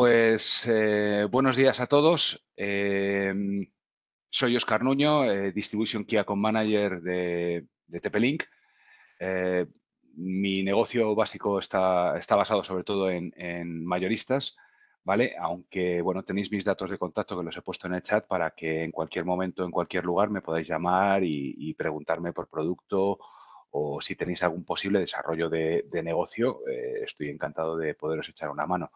Pues eh, buenos días a todos. Em, soy Oscar Nuño, eh, Distribution Key Account Manager de, de eh, mi negocio básico está, está, basado sobre todo en, mayoristas, ¿vale? Aunque, bueno, tenéis mis datos de contacto que los he puesto en el chat para que en cualquier momento, en cualquier lugar, me podáis llamar y, preguntarme por producto o si tenéis algún posible desarrollo de negocio. estoy encantado de poderos echar una mano.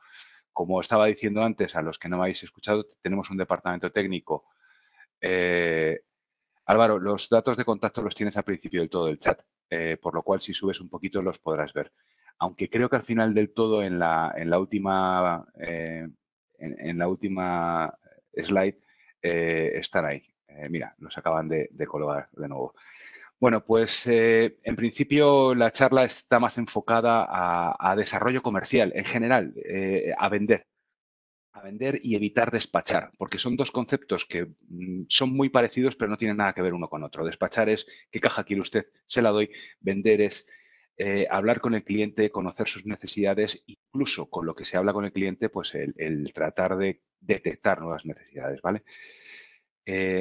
Como estaba diciendo antes, a los que no me habéis escuchado, tenemos un departamento técnico. Eh, Álvaro, los datos de contacto los tienes al principio del todo del chat, eh, por lo cual si subes un poquito los podrás ver. Aunque creo que al final del todo, en la, en la última, eh, en, la última slide, están ahí. mira, los acaban de, de colgar de nuevo. Bueno, pues eh, en principio la charla está más enfocada a, desarrollo comercial en general, eh, a vender, a vender y evitar despachar, porque son dos conceptos que mm, son muy parecidos, pero no tienen nada que ver uno con otro. Despachar es qué caja quiere usted, se la doy. Vender es eh, hablar con el cliente, conocer sus necesidades, incluso con lo que se habla con el cliente, pues el, tratar de detectar nuevas necesidades, ¿vale?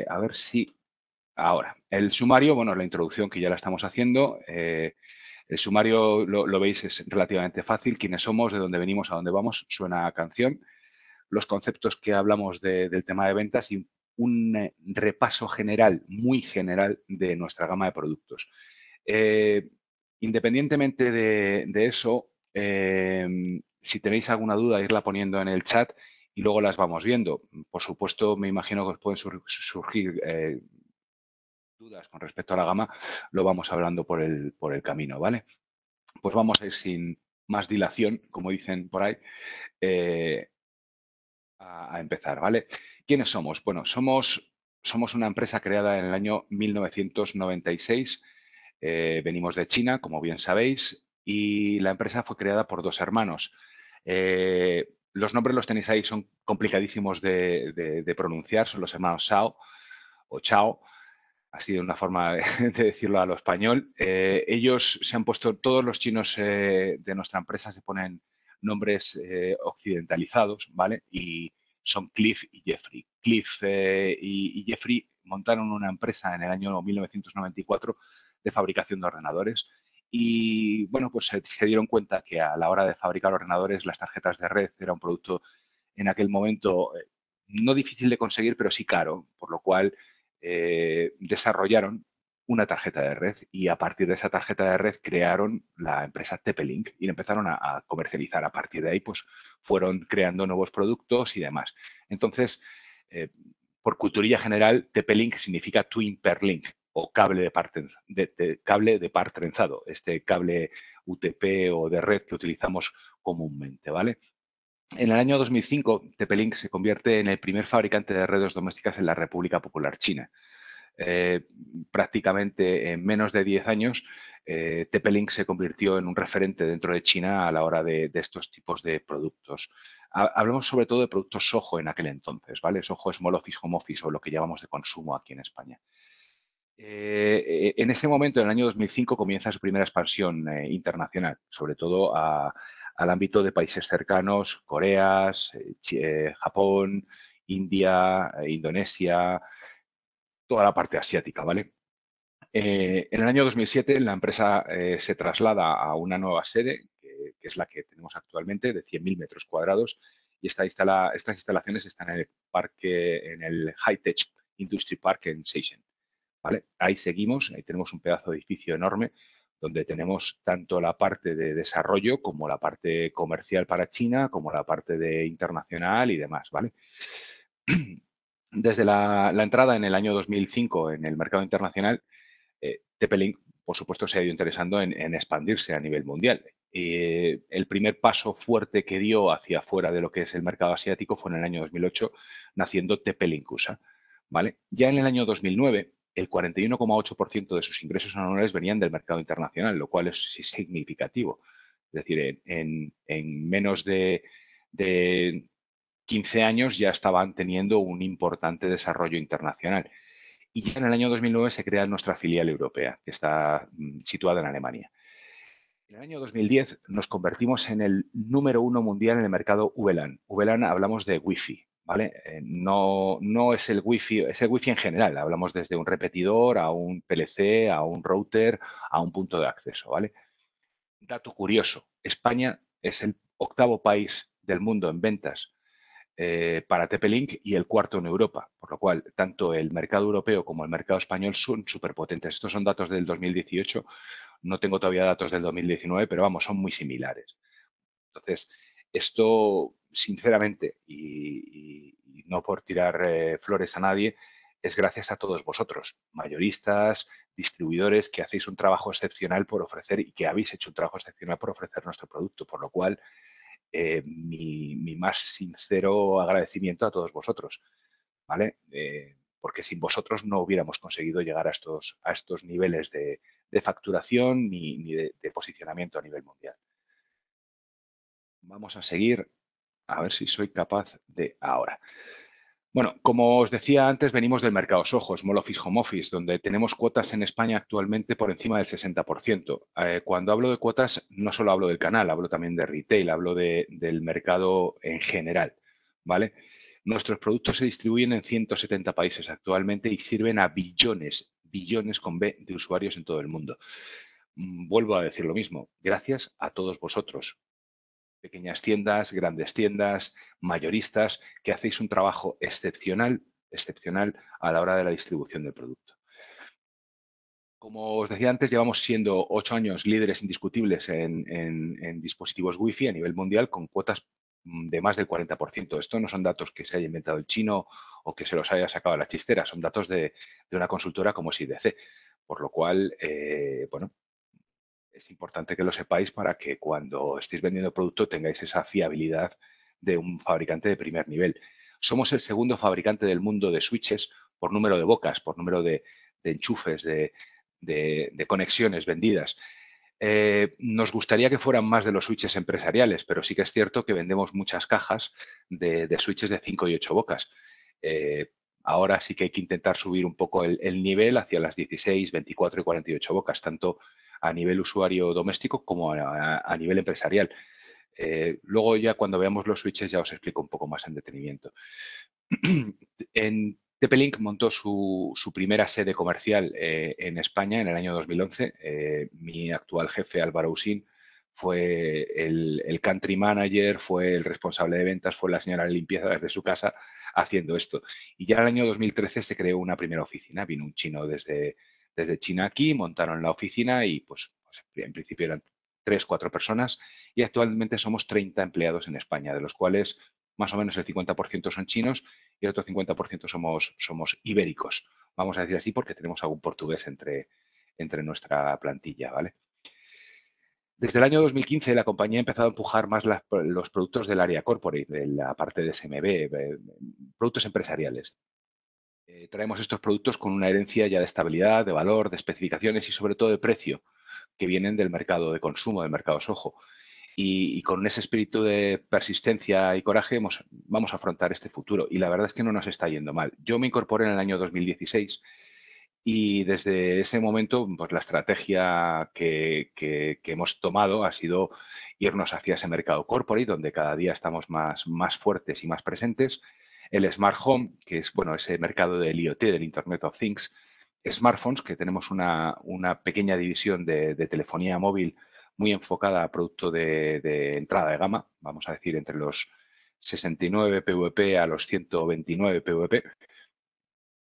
a ver si Ahora, el sumario, bueno, la introducción que ya la estamos haciendo. Eh, el sumario, lo, veis, es relativamente fácil. Quiénes somos, de dónde venimos, a dónde vamos, suena a canción. Los conceptos que hablamos del tema de ventas y un eh, repaso general, muy general, de nuestra gama de productos. Eh, independientemente de, eso, si tenéis alguna duda, irla poniendo en el chat y luego las vamos viendo. Por supuesto, me imagino que os pueden surgir dudas con respecto a la gama, lo vamos hablando por el, por el camino, ¿vale? Pues vamos a ir sin más dilación, como dicen por ahí, eh, a, empezar, ¿vale? ¿Quiénes somos? Bueno, somos, somos una empresa creada en el año 1996, eh, venimos de China, como bien sabéis, y la empresa fue creada por dos hermanos. Eh, los nombres los tenéis ahí, son complicadísimos de, de pronunciar, son los hermanos Shao o Chao, ha sido una forma de, decirlo a lo español. Eh, ellos se han puesto, todos los chinos eh, de nuestra empresa se ponen nombres eh, occidentalizados, ¿vale? Y son Cliff y Jeffrey. Cliff y, Jeffrey montaron una empresa en el año 1994 de fabricación de ordenadores y, bueno, pues se, dieron cuenta que a la hora de fabricar ordenadores las tarjetas de red era un producto en aquel momento no difícil de conseguir, pero sí caro, por lo cual eh, desarrollaron una tarjeta de red y a partir de esa tarjeta de red crearon la empresa TP-Link y empezaron a, comercializar. A partir de ahí, pues fueron creando nuevos productos y demás. Entonces, eh, por culturilla general, TP-Link significa Twin Perlink Link o cable de de, cable de par trenzado, este cable UTP o de red que utilizamos comúnmente, ¿vale? En el año 2005, Tepelink se convierte en el primer fabricante de redes domésticas en la República Popular China. Eh, prácticamente en menos de 10 años, eh, tp se convirtió en un referente dentro de China a la hora de, estos tipos de productos. Hablemos hablamos sobre todo de productos Soho en aquel entonces, ¿vale? Soho es Small Office, Home Office o lo que llamamos de consumo aquí en España. Eh, eh, en ese momento, en el año 2005, comienza su primera expansión internacional, sobre todo a, al ámbito de países cercanos, Coreas, eh, eh, Japón, India, eh, Indonesia, toda la parte asiática, ¿vale? en el año 2007 la empresa se traslada a una nueva sede, que, es la que tenemos actualmente, de 100.000 metros cuadrados, y instala, estas instalaciones están en el parque, en el High Tech Industry Park en Seychelles. ¿vale? Ahí seguimos, ahí tenemos un pedazo de edificio enorme donde tenemos tanto la parte de desarrollo como la parte comercial para China, como la parte de internacional y demás, ¿vale? Desde la, entrada en el año 2005 en el mercado internacional, eh, por supuesto, se ha ido interesando en, expandirse a nivel mundial. Eh, el primer paso fuerte que dio hacia afuera de lo que es el mercado asiático fue en el año 2008, naciendo tp ¿vale? Ya en el año 2009, el 41,8% de sus ingresos anuales venían del mercado internacional, lo cual es significativo. Es decir, en, menos de, de, 15 años ya estaban teniendo un importante desarrollo internacional. Y ya en el año 2009 se crea nuestra filial europea, que está mm, situada en Alemania. En el año 2010 nos convertimos en el número uno mundial en el mercado VLAN. VLAN hablamos de Wi-Fi, ¿vale? Eh, no, no es el wifi, es el wifi en general, hablamos desde un repetidor a un PLC, a un router, a un punto de acceso, ¿vale? Dato curioso, España es el octavo país del mundo en ventas eh, para TP-Link y el cuarto en Europa, por lo cual tanto el mercado europeo como el mercado español son superpotentes. Estos son datos del 2018, no tengo todavía datos del 2019, pero vamos, son muy similares. Entonces, esto sinceramente, y, no por tirar eh, flores a nadie, es gracias a todos vosotros, mayoristas, distribuidores, que hacéis un trabajo excepcional por ofrecer y que habéis hecho un trabajo excepcional por ofrecer nuestro producto, por lo cual eh, mi, más sincero agradecimiento a todos vosotros, ¿vale? Eh, porque sin vosotros no hubiéramos conseguido llegar a estos, a estos niveles de, facturación ni, de, de posicionamiento a nivel mundial. Vamos a seguir. A ver si soy capaz de ahora. Bueno, como os decía antes, venimos del mercado Soho, Small Office Home Office, donde tenemos cuotas en España actualmente por encima del 60%. Eh, cuando hablo de cuotas, no solo hablo del canal, hablo también de retail, hablo del mercado en general, ¿vale? Nuestros productos se distribuyen en 170 países actualmente y sirven a billones, billones con B de usuarios en todo el mundo. Mm, vuelvo a decir lo mismo, gracias a todos vosotros, pequeñas tiendas, grandes tiendas, mayoristas, que hacéis un trabajo excepcional, excepcional a la hora de la distribución del producto. Como os decía antes, llevamos siendo ocho años líderes indiscutibles en, dispositivos Wi-Fi a nivel mundial con cuotas mm, de más del 40%. Esto no son datos que se haya inventado el chino o que se los haya sacado a la chistera, son datos de, una consultora como SIDC, IDC. Por lo cual, eh, bueno, es importante que lo sepáis para que cuando estéis vendiendo producto tengáis esa fiabilidad de un fabricante de primer nivel. Somos el segundo fabricante del mundo de switches por número de bocas, por número de, enchufes, de, conexiones vendidas. Eh, nos gustaría que fueran más de los switches empresariales, pero sí que es cierto que vendemos muchas cajas de, switches de 5 y 8 bocas. Eh, ahora sí que hay que intentar subir un poco el, el nivel hacia las 16, 24 y 48 bocas, tanto a nivel usuario doméstico como a, nivel empresarial. Eh, luego ya cuando veamos los switches ya os explico un poco más en detenimiento. en tp montó su, primera sede comercial eh, en España en el año 2011. Eh, mi actual jefe, Álvaro Usín, fue el, el, country manager, fue el responsable de ventas, fue la señora de limpieza desde su casa haciendo esto. Y ya en el año 2013 se creó una primera oficina. Vino un chino desde, desde China aquí, montaron la oficina y pues, pues, en principio eran tres, cuatro personas y actualmente somos 30 empleados en España, de los cuales más o menos el 50% son chinos y el otro 50% somos, somos ibéricos. Vamos a decir así porque tenemos algún portugués entre, entre nuestra plantilla, ¿vale? Desde el año 2015 la compañía ha empezado a empujar más los productos del área corporate, de la parte de SMB, eh, productos empresariales. Eh, traemos estos productos con una herencia ya de estabilidad, de valor, de especificaciones y sobre todo de precio que vienen del mercado de consumo, del mercado sojo. Y, con ese espíritu de persistencia y coraje vamos a afrontar este futuro. Y la verdad es que no nos está yendo mal. Yo me incorporé en el año 2016 y desde ese momento pues, la estrategia que, hemos tomado ha sido irnos hacia ese mercado corporate, donde cada día estamos más, más fuertes y más presentes el Smart Home, que es bueno, ese mercado del IoT, del Internet of Things. Smartphones, que tenemos una, una pequeña división de, telefonía móvil muy enfocada a producto de, entrada de gama, vamos a decir entre los 69 PVP a los 129 PVP.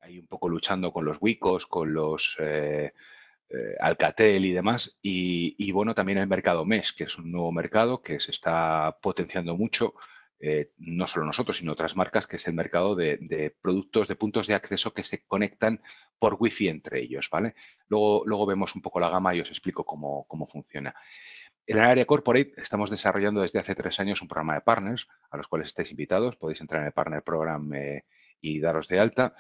Ahí un poco luchando con los Wicos, con los eh, eh, Alcatel y demás. Y, y, bueno, también el mercado MES, que es un nuevo mercado que se está potenciando mucho eh, no solo nosotros, sino otras marcas, que es el mercado de, productos, de puntos de acceso que se conectan por Wi-Fi entre ellos, ¿vale? Luego, luego vemos un poco la gama y os explico cómo, funciona. En el área corporate estamos desarrollando desde hace tres años un programa de partners a los cuales estáis invitados. Podéis entrar en el partner program eh, y daros de alta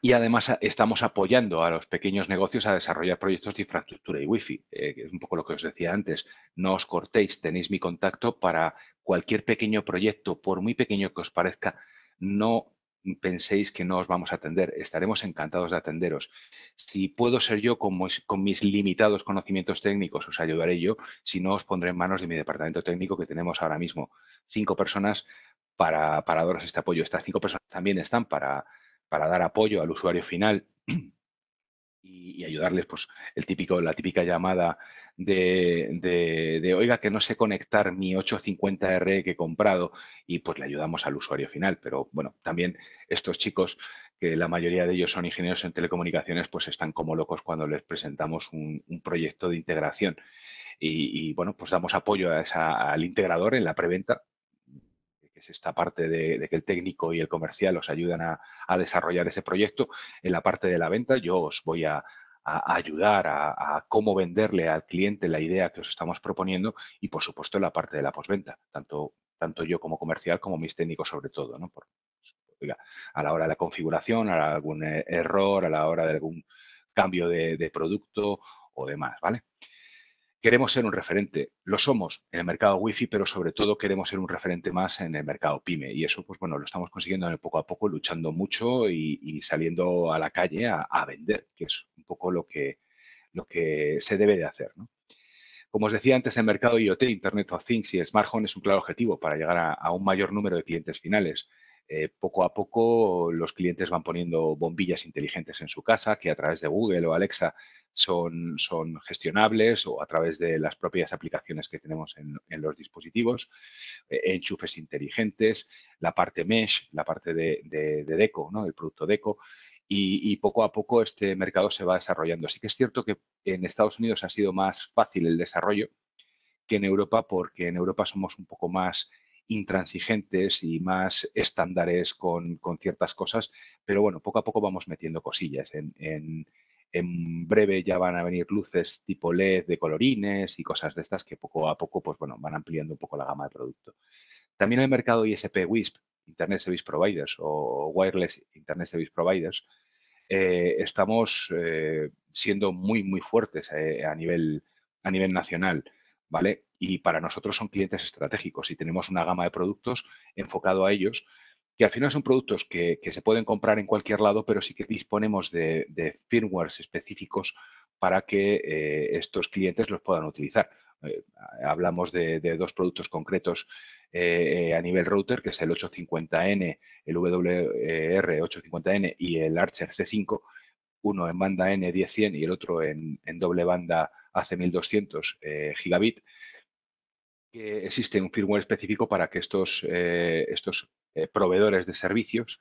y además estamos apoyando a los pequeños negocios a desarrollar proyectos de infraestructura y wifi. Eh, es un poco lo que os decía antes. No os cortéis, tenéis mi contacto para cualquier pequeño proyecto, por muy pequeño que os parezca, no penséis que no os vamos a atender. Estaremos encantados de atenderos. Si puedo ser yo con, mis, con mis limitados conocimientos técnicos, os ayudaré yo. Si no, os pondré en manos de mi departamento técnico que tenemos ahora mismo cinco personas para, para daros este apoyo. Estas cinco personas también están para para dar apoyo al usuario final y, ayudarles, pues, el típico, la típica llamada de, de, oiga, que no sé conectar mi 850R que he comprado y pues le ayudamos al usuario final. Pero bueno, también estos chicos, que la mayoría de ellos son ingenieros en telecomunicaciones, pues están como locos cuando les presentamos un, proyecto de integración. Y, bueno, pues damos apoyo a esa, al integrador en la preventa es esta parte de, que el técnico y el comercial os ayudan a, desarrollar ese proyecto. En la parte de la venta yo os voy a, ayudar a, cómo venderle al cliente la idea que os estamos proponiendo y, por supuesto, en la parte de la posventa, tanto, tanto yo como comercial como mis técnicos sobre todo, ¿no? Por, a la hora de la configuración, a algún eh, error, a la hora de algún cambio de, de producto o demás, ¿vale? Queremos ser un referente, lo somos en el mercado wifi, pero sobre todo queremos ser un referente más en el mercado pyme. Y eso, pues bueno, lo estamos consiguiendo poco a poco, luchando mucho y, saliendo a la calle a, vender, que es un poco lo que, lo que se debe de hacer. Como os decía antes, el mercado IoT, Internet of Things y Smart Home es un claro objetivo para llegar a un mayor número de clientes finales. Eh, poco a poco los clientes van poniendo bombillas inteligentes en su casa que a través de Google o Alexa son, son gestionables o a través de las propias aplicaciones que tenemos en, los dispositivos, eh, enchufes inteligentes, la parte mesh, la parte de, de, deco, ¿no? el producto deco. Y, poco a poco este mercado se va desarrollando. Así que es cierto que en Estados Unidos ha sido más fácil el desarrollo que en Europa, porque en Europa somos un poco más intransigentes y más estándares con, ciertas cosas, pero bueno, poco a poco vamos metiendo cosillas. En, breve ya van a venir luces tipo LED de colorines y cosas de estas que poco a poco pues bueno, van ampliando un poco la gama de producto. También el mercado ISP WISP, Internet Service Providers o Wireless Internet Service Providers, eh, estamos eh, siendo muy, muy fuertes eh, a, nivel, a nivel nacional. ¿vale? y para nosotros son clientes estratégicos y tenemos una gama de productos enfocado a ellos que al final son productos que, se pueden comprar en cualquier lado, pero sí que disponemos de, firmwares específicos para que eh, estos clientes los puedan utilizar. Eh, hablamos de, dos productos concretos eh, a nivel router, que es el 850N, el WR850N y el Archer C5, uno en banda N10100 y el otro en, doble banda AC1200 gigabit, existe un firmware específico para que estos, eh, estos eh, proveedores de servicios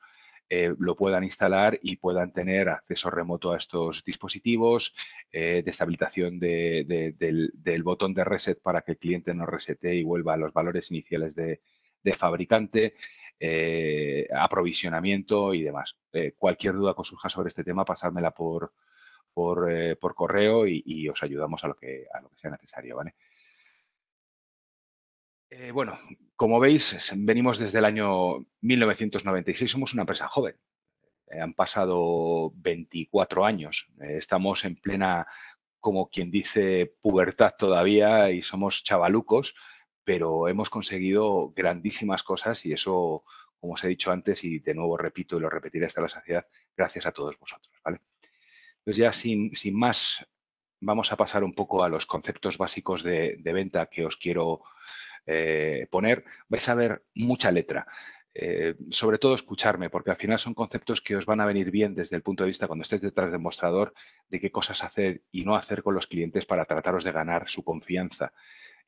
eh, lo puedan instalar y puedan tener acceso remoto a estos dispositivos, de, del, botón de reset para que el cliente no resete y vuelva a los valores iniciales de, fabricante, aprovisionamiento y demás. cualquier duda que os surja sobre este tema, pasármela por, por, correo y, y, os ayudamos a lo que, a lo que sea necesario. ¿vale? Eh, bueno, como veis, venimos desde el año 1996, somos una empresa joven. Eh, han pasado 24 años, eh, estamos en plena, como quien dice, pubertad todavía y somos chavalucos, pero hemos conseguido grandísimas cosas y eso, como os he dicho antes y de nuevo repito y lo repetiré hasta la saciedad, gracias a todos vosotros. ¿vale? Entonces ya sin, más, vamos a pasar un poco a los conceptos básicos de venta que os quiero eh, poner, vais a ver mucha letra. Eh, sobre todo escucharme, porque al final son conceptos que os van a venir bien desde el punto de vista cuando estéis detrás del mostrador de qué cosas hacer y no hacer con los clientes para trataros de ganar su confianza.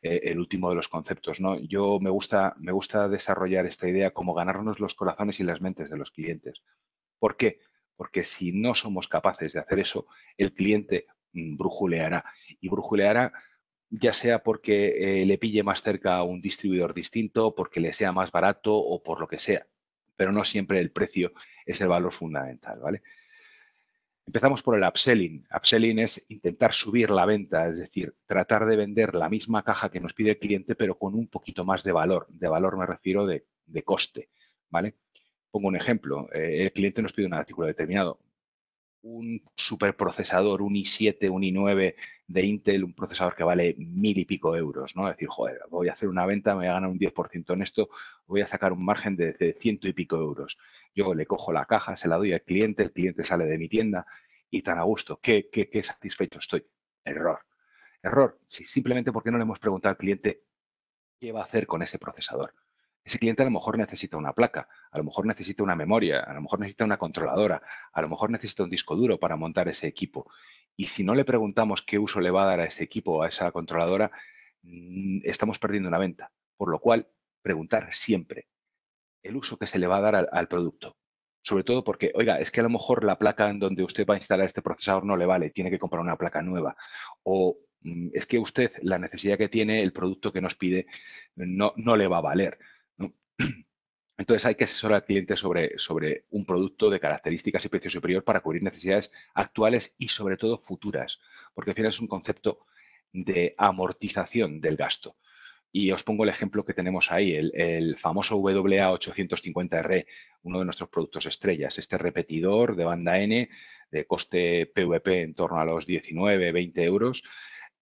Eh, el último de los conceptos, Yo me gusta, me gusta desarrollar esta idea como ganarnos los corazones y las mentes de los clientes. ¿Por qué? Porque si no somos capaces de hacer eso, el cliente mm, brujuleará. Y brujuleará ya sea porque eh, le pille más cerca a un distribuidor distinto, porque le sea más barato o por lo que sea. Pero no siempre el precio es el valor fundamental, ¿vale? Empezamos por el upselling. Upselling es intentar subir la venta, es decir, tratar de vender la misma caja que nos pide el cliente, pero con un poquito más de valor. De valor me refiero de, coste, ¿vale? Pongo un ejemplo. Eh, el cliente nos pide un artículo determinado un superprocesador, un i7, un i9 de Intel, un procesador que vale mil y pico euros, ¿no? Es decir, joder, voy a hacer una venta, me voy a ganar un 10% en esto, voy a sacar un margen de, de, ciento y pico euros. Yo le cojo la caja, se la doy al cliente, el cliente sale de mi tienda y tan a gusto, qué, qué, qué satisfecho estoy. Error. Error, sí, simplemente porque no le hemos preguntado al cliente qué va a hacer con ese procesador ese cliente a lo mejor necesita una placa, a lo mejor necesita una memoria, a lo mejor necesita una controladora, a lo mejor necesita un disco duro para montar ese equipo. Y si no le preguntamos qué uso le va a dar a ese equipo o a esa controladora, mm, estamos perdiendo una venta. Por lo cual, preguntar siempre el uso que se le va a dar al, al producto. Sobre todo porque, oiga, es que a lo mejor la placa en donde usted va a instalar este procesador no le vale, tiene que comprar una placa nueva. O mm, es que usted, la necesidad que tiene, el producto que nos pide, no, no le va a valer. Entonces hay que asesorar al cliente sobre, sobre un producto de características y precio superior para cubrir necesidades actuales y sobre todo futuras, porque al final es un concepto de amortización del gasto. Y os pongo el ejemplo que tenemos ahí, el, el famoso WA850R, uno de nuestros productos estrellas. Este repetidor de banda N de coste PVP en torno a los 19, 20 euros,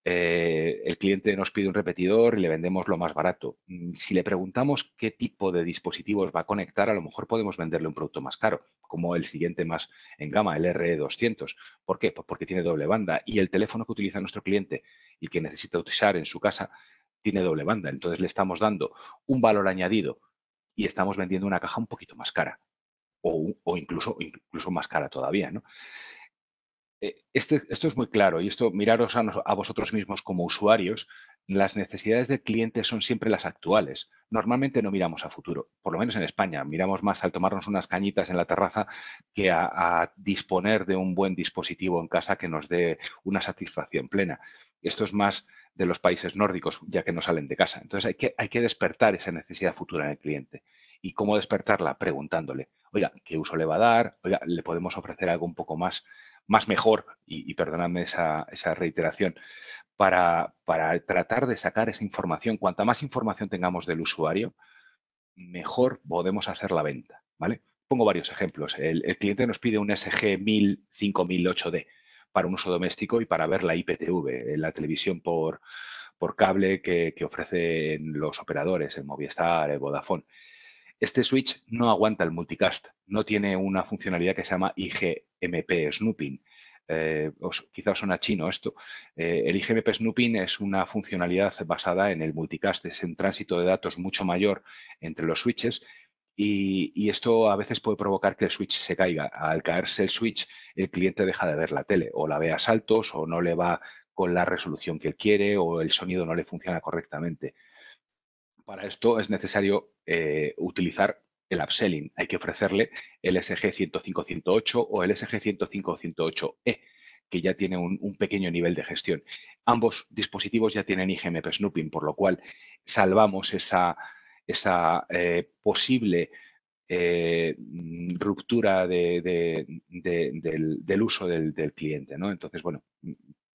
eh, el cliente nos pide un repetidor y le vendemos lo más barato. Mm, si le preguntamos qué tipo de dispositivos va a conectar, a lo mejor podemos venderle un producto más caro, como el siguiente más en gama, el RE200. ¿Por qué? Pues porque tiene doble banda y el teléfono que utiliza nuestro cliente y que necesita utilizar en su casa tiene doble banda. Entonces le estamos dando un valor añadido y estamos vendiendo una caja un poquito más cara o, incluso, incluso más cara todavía. ¿no? Eh, este, esto es muy claro y esto miraros a, vosotros mismos como usuarios, las necesidades del cliente son siempre las actuales. Normalmente no miramos a futuro, por lo menos en España, miramos más al tomarnos unas cañitas en la terraza que a, disponer de un buen dispositivo en casa que nos dé una satisfacción plena. Esto es más de los países nórdicos, ya que no salen de casa. Entonces hay que, hay que despertar esa necesidad futura en el cliente. ¿Y cómo despertarla? Preguntándole, oiga, ¿qué uso le va a dar? Oiga, ¿le podemos ofrecer algo un poco más más mejor, y, perdonadme esa, reiteración, para, tratar de sacar esa información. Cuanta más información tengamos del usuario, mejor podemos hacer la venta, ¿vale? Pongo varios ejemplos. El, cliente nos pide un SG 1000, mil d para un uso doméstico y para ver la IPTV, eh, la televisión por, cable que, que ofrecen los operadores, el Movistar, el Vodafone. Este switch no aguanta el multicast, no tiene una funcionalidad que se llama IGMP snooping. Eh, quizá os, quizás suena chino esto. Eh, el IGMP snooping es una funcionalidad basada en el multicast, es un tránsito de datos mucho mayor entre los switches y, y, esto a veces puede provocar que el switch se caiga. Al caerse el switch, el cliente deja de ver la tele o la ve a saltos o no le va con la resolución que él quiere o el sonido no le funciona correctamente. Para esto es necesario eh, utilizar el upselling. Hay que ofrecerle el SG 105-108 o el SG 105-108E, que ya tiene un, pequeño nivel de gestión. Ambos dispositivos ya tienen IGMP snooping, por lo cual salvamos esa, eh, posible eh, ruptura del, uso del, cliente. Entonces, bueno,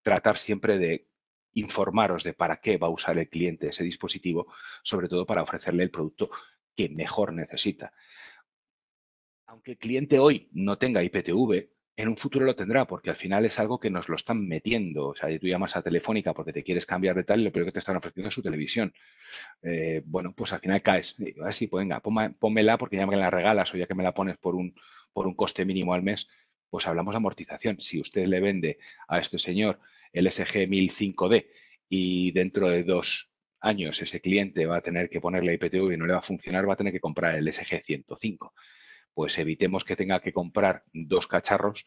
tratar siempre de informaros de para qué va a usar el cliente ese dispositivo, sobre todo para ofrecerle el producto que mejor necesita. Aunque el cliente hoy no tenga IPTV, en un futuro lo tendrá, porque al final es algo que nos lo están metiendo. O sea, tú llamas a Telefónica porque te quieres cambiar de tal y lo peor que te están ofreciendo es su televisión. Eh, bueno, pues al final caes. así, ah, pues venga, porque ya me la regalas o ya que me la pones por un, por un coste mínimo al mes, pues hablamos de amortización. Si usted le vende a este señor el SG1005D y dentro de dos años ese cliente va a tener que ponerle IPTV y no le va a funcionar, va a tener que comprar el SG105. Pues evitemos que tenga que comprar dos cacharros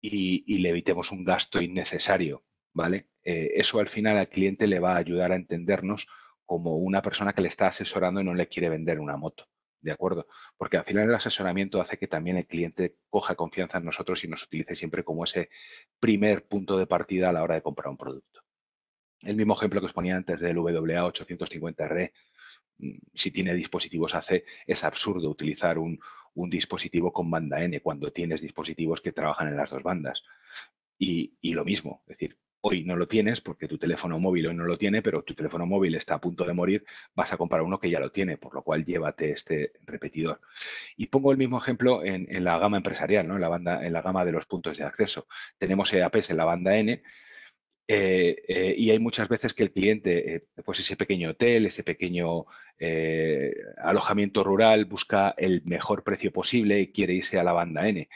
y, le evitemos un gasto innecesario, ¿vale? Eh, eso al final al cliente le va a ayudar a entendernos como una persona que le está asesorando y no le quiere vender una moto. ¿De acuerdo? Porque al final el asesoramiento hace que también el cliente coja confianza en nosotros y nos utilice siempre como ese primer punto de partida a la hora de comprar un producto. El mismo ejemplo que os ponía antes del WA850R, mm, si tiene dispositivos AC, es absurdo utilizar un, dispositivo con banda N cuando tienes dispositivos que trabajan en las dos bandas. Y, y lo mismo, es decir, hoy no lo tienes porque tu teléfono móvil hoy no lo tiene, pero tu teléfono móvil está a punto de morir, vas a comprar uno que ya lo tiene, por lo cual llévate este repetidor. Y pongo el mismo ejemplo en, la gama empresarial, ¿no? en, la banda, en la gama de los puntos de acceso. Tenemos EAPs en la banda N. Eh, eh, y hay muchas veces que el cliente, eh, pues ese pequeño hotel, ese pequeño alojamiento rural, busca el mejor precio posible y quiere irse a la banda N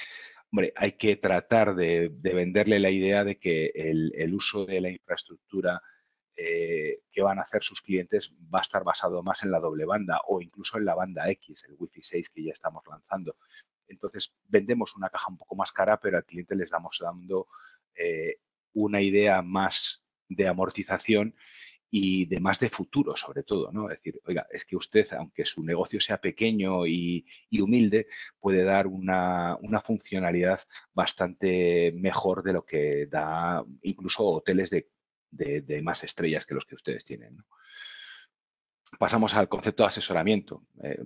hombre, hay que tratar de, venderle la idea de que el, uso de la infraestructura eh, que van a hacer sus clientes va a estar basado más en la doble banda o incluso en la banda X, el Wi-Fi 6 que ya estamos lanzando. Entonces, vendemos una caja un poco más cara, pero al cliente le estamos dando eh, una idea más de amortización y de más de futuro, sobre todo, ¿no? Es decir, oiga, es que usted, aunque su negocio sea pequeño y, humilde, puede dar una, funcionalidad bastante mejor de lo que da incluso hoteles de, más estrellas que los que ustedes tienen. Pasamos al concepto de asesoramiento. Eh,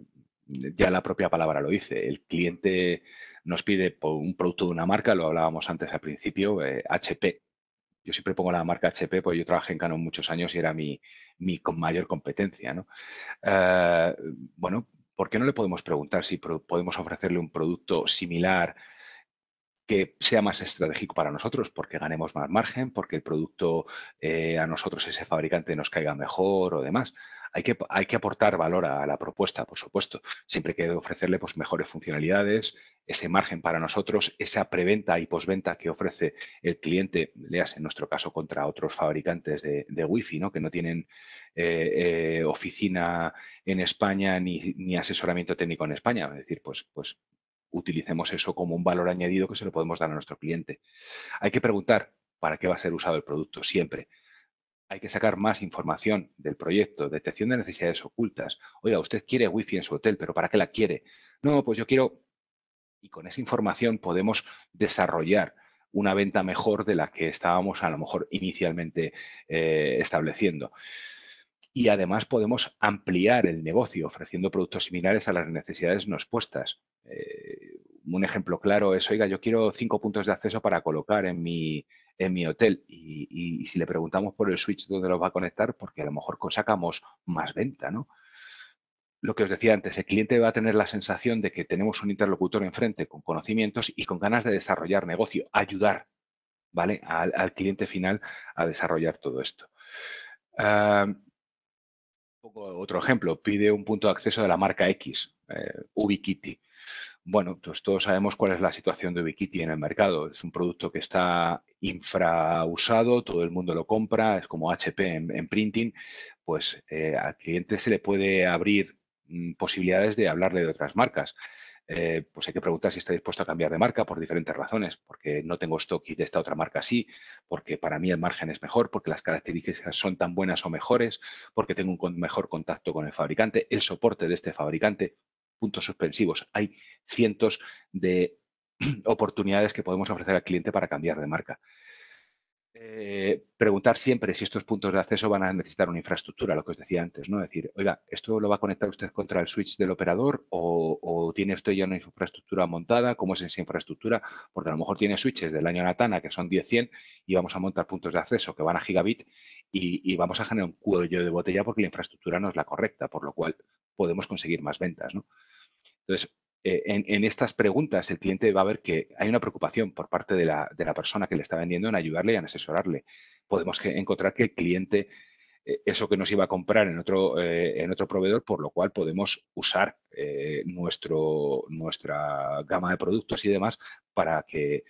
ya la propia palabra lo dice. El cliente nos pide por un producto de una marca, lo hablábamos antes al principio, HP eh, yo siempre pongo la marca HP porque yo trabajé en Canon muchos años y era mi, mi con mayor competencia. ¿no? Eh, bueno, ¿por qué no le podemos preguntar si podemos ofrecerle un producto similar que sea más estratégico para nosotros? Porque ganemos más margen, porque el producto eh, a nosotros ese fabricante nos caiga mejor o demás. Hay que, aportar valor a, la propuesta, por supuesto. Siempre hay que ofrecerle pues, mejores funcionalidades, ese margen para nosotros, esa preventa y posventa que ofrece el cliente, leas en nuestro caso contra otros fabricantes de, wifi, ¿no? que no tienen eh, eh, oficina en España ni, asesoramiento técnico en España. Es decir, pues, pues utilicemos eso como un valor añadido que se lo podemos dar a nuestro cliente. Hay que preguntar para qué va a ser usado el producto siempre hay que sacar más información del proyecto, detección de necesidades ocultas. Oiga, usted quiere wifi en su hotel, pero ¿para qué la quiere? No, pues yo quiero... Y con esa información podemos desarrollar una venta mejor de la que estábamos a lo mejor inicialmente eh, estableciendo. Y además podemos ampliar el negocio ofreciendo productos similares a las necesidades nos puestas. Eh, un ejemplo claro es, oiga, yo quiero cinco puntos de acceso para colocar en mi, en mi hotel. Y, si le preguntamos por el switch dónde los va a conectar, porque a lo mejor sacamos más venta, ¿no? Lo que os decía antes, el cliente va a tener la sensación de que tenemos un interlocutor enfrente con conocimientos y con ganas de desarrollar negocio, ayudar, ¿vale? Al, cliente final a desarrollar todo esto. otro ejemplo, pide un punto de acceso de la marca X, eh, Ubiquiti. Bueno, pues todos sabemos cuál es la situación de Ubiquiti en el mercado. Es un producto que está infrausado, todo el mundo lo compra, es como HP en, printing, pues eh, al cliente se le puede abrir mm, posibilidades de hablarle de otras marcas. Eh, pues hay que preguntar si está dispuesto a cambiar de marca por diferentes razones, porque no tengo stock y de esta otra marca sí, porque para mí el margen es mejor, porque las características son tan buenas o mejores, porque tengo un mejor contacto con el fabricante, el soporte de este fabricante, puntos suspensivos. Hay cientos de oportunidades que podemos ofrecer al cliente para cambiar de marca. Eh, preguntar siempre si estos puntos de acceso van a necesitar una infraestructura, lo que os decía antes, ¿no? Decir, oiga, ¿esto lo va a conectar usted contra el switch del operador o, tiene usted ya una infraestructura montada? ¿Cómo es esa infraestructura? Porque a lo mejor tiene switches del año Natana que son 10-100 y vamos a montar puntos de acceso que van a gigabit y vamos a generar un cuello de botella porque la infraestructura no es la correcta, por lo cual podemos conseguir más ventas. ¿no? Entonces, eh, en, estas preguntas el cliente va a ver que hay una preocupación por parte de la, persona que le está vendiendo en ayudarle y en asesorarle. Podemos que, encontrar que el cliente eh, eso que nos iba a comprar en otro, eh, en otro proveedor, por lo cual podemos usar nuestro, nuestra gama de productos y demás para que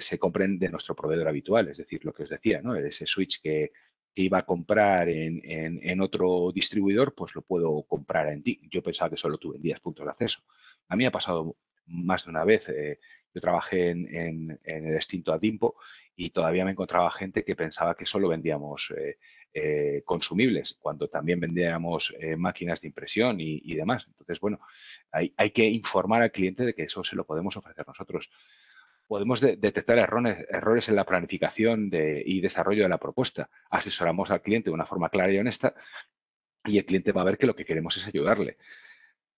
se compren de nuestro proveedor habitual. Es decir, lo que os decía, ¿no? ese switch que, que iba a comprar en, otro distribuidor, pues lo puedo comprar en ti. Yo pensaba que solo tú vendías puntos de acceso. A mí ha pasado más de una vez. Eh, yo trabajé en, el extinto Adimpo y todavía me encontraba gente que pensaba que solo vendíamos eh, eh, consumibles, cuando también vendíamos máquinas de impresión y, demás. Entonces, bueno, hay, que informar al cliente de que eso se lo podemos ofrecer nosotros podemos detectar errores en la planificación y desarrollo de la propuesta. Asesoramos al cliente de una forma clara y honesta y el cliente va a ver que lo que queremos es ayudarle.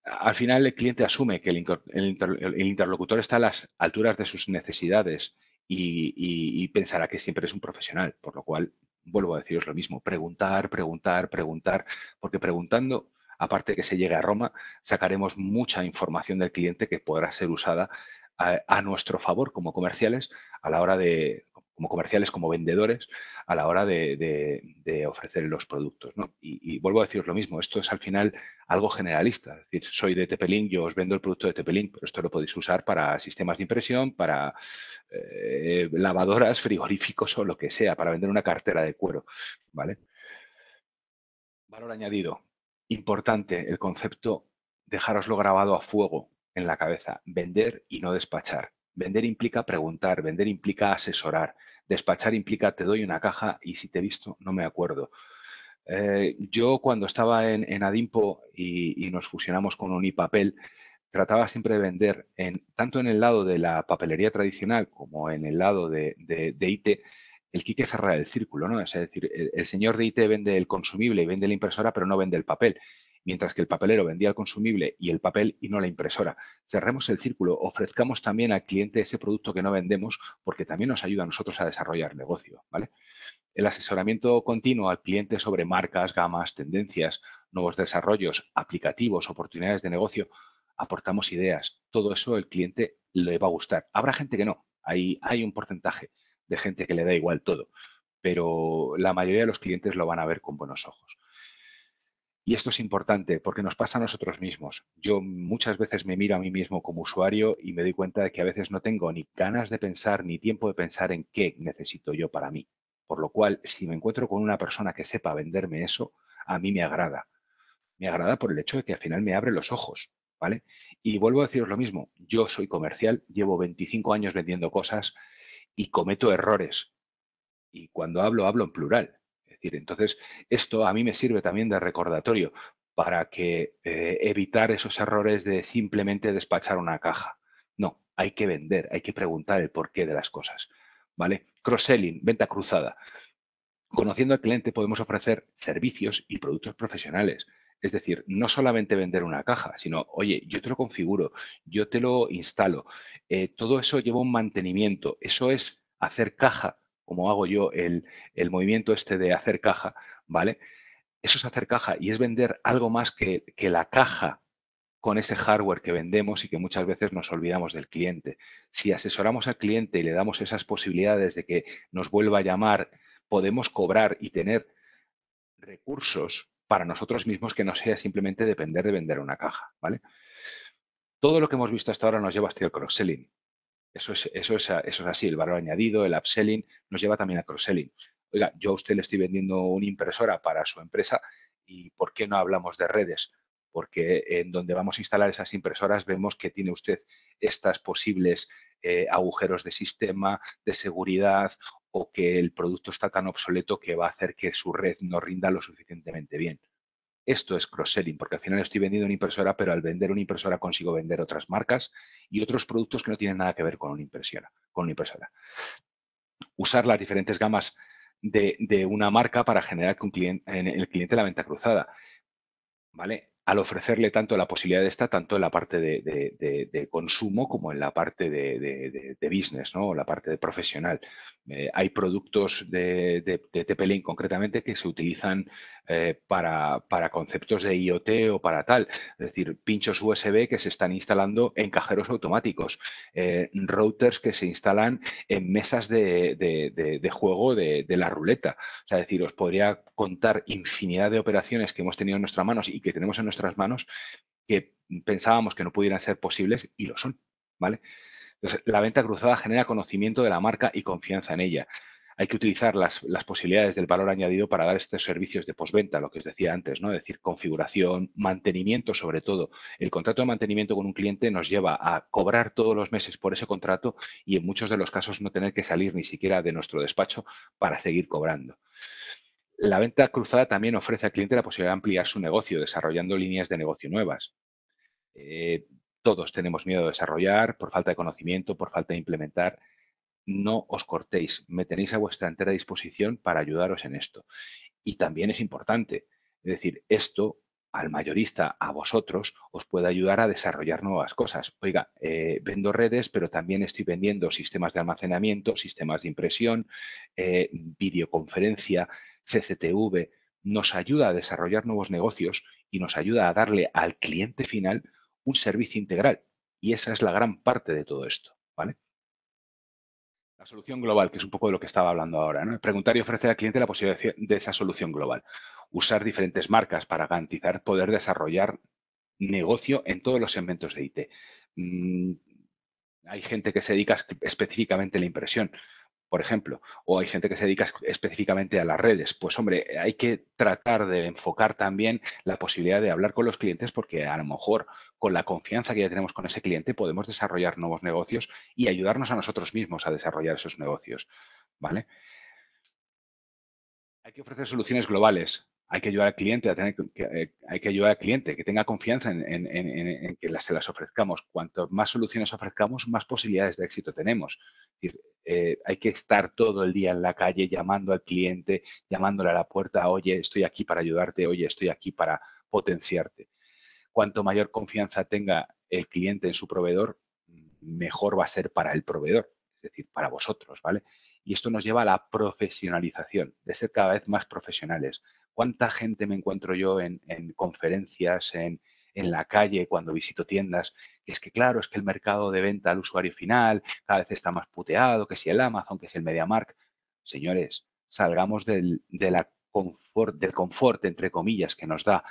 Al final el cliente asume que el, interlocutor está a las alturas de sus necesidades y, y pensará que siempre es un profesional, por lo cual vuelvo a deciros lo mismo, preguntar, preguntar, preguntar, porque preguntando, aparte de que se llegue a Roma, sacaremos mucha información del cliente que podrá ser usada a, nuestro favor como comerciales a la hora de, como comerciales, como vendedores, a la hora de, ofrecer los productos. Y, vuelvo a decir lo mismo, esto es al final algo generalista. decir, soy de Tepelín, yo os vendo el producto de Tepelín, pero esto lo podéis usar para sistemas de impresión, para eh, lavadoras, frigoríficos o lo que sea, para vender una cartera de cuero. ¿vale? Valor añadido. Importante el concepto, dejaroslo grabado a fuego en la cabeza, vender y no despachar. Vender implica preguntar, vender implica asesorar, despachar implica te doy una caja y si te he visto no me acuerdo. Eh, yo cuando estaba en, Adimpo y, nos fusionamos con Unipapel, trataba siempre de vender en, tanto en el lado de la papelería tradicional como en el lado de, IT, el kit que cerrar el círculo, ¿no? Es decir, el, el señor de IT vende el consumible y vende la impresora, pero no vende el papel mientras que el papelero vendía el consumible y el papel y no la impresora. Cerremos el círculo, ofrezcamos también al cliente ese producto que no vendemos porque también nos ayuda a nosotros a desarrollar negocio, El asesoramiento continuo al cliente sobre marcas, gamas, tendencias, nuevos desarrollos, aplicativos, oportunidades de negocio, aportamos ideas. Todo eso el cliente le va a gustar. Habrá gente que no, hay un porcentaje de gente que le da igual todo, pero la mayoría de los clientes lo van a ver con buenos ojos. Y esto es importante porque nos pasa a nosotros mismos. Yo muchas veces me miro a mí mismo como usuario y me doy cuenta de que a veces no tengo ni ganas de pensar ni tiempo de pensar en qué necesito yo para mí. Por lo cual, si me encuentro con una persona que sepa venderme eso, a mí me agrada. Me agrada por el hecho de que al final me abre los ojos. ¿Vale? Y vuelvo a deciros lo mismo, yo soy comercial, llevo 25 años vendiendo cosas y cometo errores. Y cuando hablo, hablo en plural. Entonces, esto a mí me sirve también de recordatorio para que eh, evitar esos errores de simplemente despachar una caja. No, hay que vender, hay que preguntar el porqué de las cosas. ¿Vale? Cross-selling, venta cruzada. Conociendo al cliente podemos ofrecer servicios y productos profesionales. Es decir, no solamente vender una caja, sino, oye, yo te lo configuro, yo te lo instalo. Eh, todo eso lleva un mantenimiento. Eso es hacer caja como hago yo el, movimiento este de hacer caja, ¿vale? Eso es hacer caja y es vender algo más que, la caja con ese hardware que vendemos y que muchas veces nos olvidamos del cliente. Si asesoramos al cliente y le damos esas posibilidades de que nos vuelva a llamar, podemos cobrar y tener recursos para nosotros mismos que no sea simplemente depender de vender una caja, ¿vale? Todo lo que hemos visto hasta ahora nos lleva hasta el cross-selling. Eso es, eso, es, eso es así, el valor añadido, el upselling, nos lleva también al cross-selling. Oiga, yo a usted le estoy vendiendo una impresora para su empresa y ¿por qué no hablamos de redes? Porque en donde vamos a instalar esas impresoras vemos que tiene usted estas posibles eh, agujeros de sistema, de seguridad o que el producto está tan obsoleto que va a hacer que su red no rinda lo suficientemente bien. Esto es cross-selling, porque al final estoy vendiendo una impresora, pero al vender una impresora consigo vender otras marcas y otros productos que no tienen nada que ver con una impresora. Con una impresora. Usar las diferentes gamas de, una marca para generar en el cliente la venta cruzada. ¿Vale? al ofrecerle tanto la posibilidad de esta, tanto en la parte de, consumo como en la parte de, business, ¿no? la parte de profesional. Eh, hay productos de, de, TP-Link concretamente que se utilizan eh, para, conceptos de IoT o para tal, es decir, pinchos USB que se están instalando en cajeros automáticos, eh, routers que se instalan en mesas de, juego de, la ruleta. es decir, os podría contar infinidad de operaciones que hemos tenido en nuestras manos y que tenemos en manos que pensábamos que no pudieran ser posibles y lo son, ¿vale? la venta cruzada genera conocimiento de la marca y confianza en ella. Hay que utilizar las, las posibilidades del valor añadido para dar estos servicios de postventa, lo que os decía antes, ¿no? Es decir, configuración, mantenimiento sobre todo. El contrato de mantenimiento con un cliente nos lleva a cobrar todos los meses por ese contrato y en muchos de los casos no tener que salir ni siquiera de nuestro despacho para seguir cobrando. La venta cruzada también ofrece al cliente la posibilidad de ampliar su negocio, desarrollando líneas de negocio nuevas. Eh, todos tenemos miedo de desarrollar por falta de conocimiento, por falta de implementar. No os cortéis, me tenéis a vuestra entera disposición para ayudaros en esto. Y también es importante, es decir, esto al mayorista, a vosotros, os puede ayudar a desarrollar nuevas cosas. Oiga, eh, vendo redes, pero también estoy vendiendo sistemas de almacenamiento, sistemas de impresión, eh, videoconferencia, CCTV. Nos ayuda a desarrollar nuevos negocios y nos ayuda a darle al cliente final un servicio integral. Y esa es la gran parte de todo esto. ¿vale? La solución global, que es un poco de lo que estaba hablando ahora. Preguntar y ofrecer al cliente la posibilidad de esa solución global usar diferentes marcas para garantizar poder desarrollar negocio en todos los segmentos de IT. Mm, hay gente que se dedica específicamente a la impresión, por ejemplo, o hay gente que se dedica específicamente a las redes. Pues hombre, hay que tratar de enfocar también la posibilidad de hablar con los clientes porque a lo mejor con la confianza que ya tenemos con ese cliente podemos desarrollar nuevos negocios y ayudarnos a nosotros mismos a desarrollar esos negocios, ¿vale? Hay que ofrecer soluciones globales hay que ayudar al cliente a tener que, eh, hay que ayudar al cliente que tenga confianza en, que las, se las ofrezcamos. Cuanto más soluciones ofrezcamos, más posibilidades de éxito tenemos. Eh, hay que estar todo el día en la calle llamando al cliente, llamándole a la puerta, oye, estoy aquí para ayudarte, oye, estoy aquí para potenciarte. Cuanto mayor confianza tenga el cliente en su proveedor, mejor va a ser para el proveedor, es decir, para vosotros, ¿vale? Y esto nos lleva a la profesionalización, de ser cada vez más profesionales. ¿Cuánta gente me encuentro yo en, conferencias, en, la calle, cuando visito tiendas, es que claro, es que el mercado de venta al usuario final cada vez está más puteado, que si el Amazon, que si el MediaMark. Señores, salgamos del, confort, entre comillas, que nos da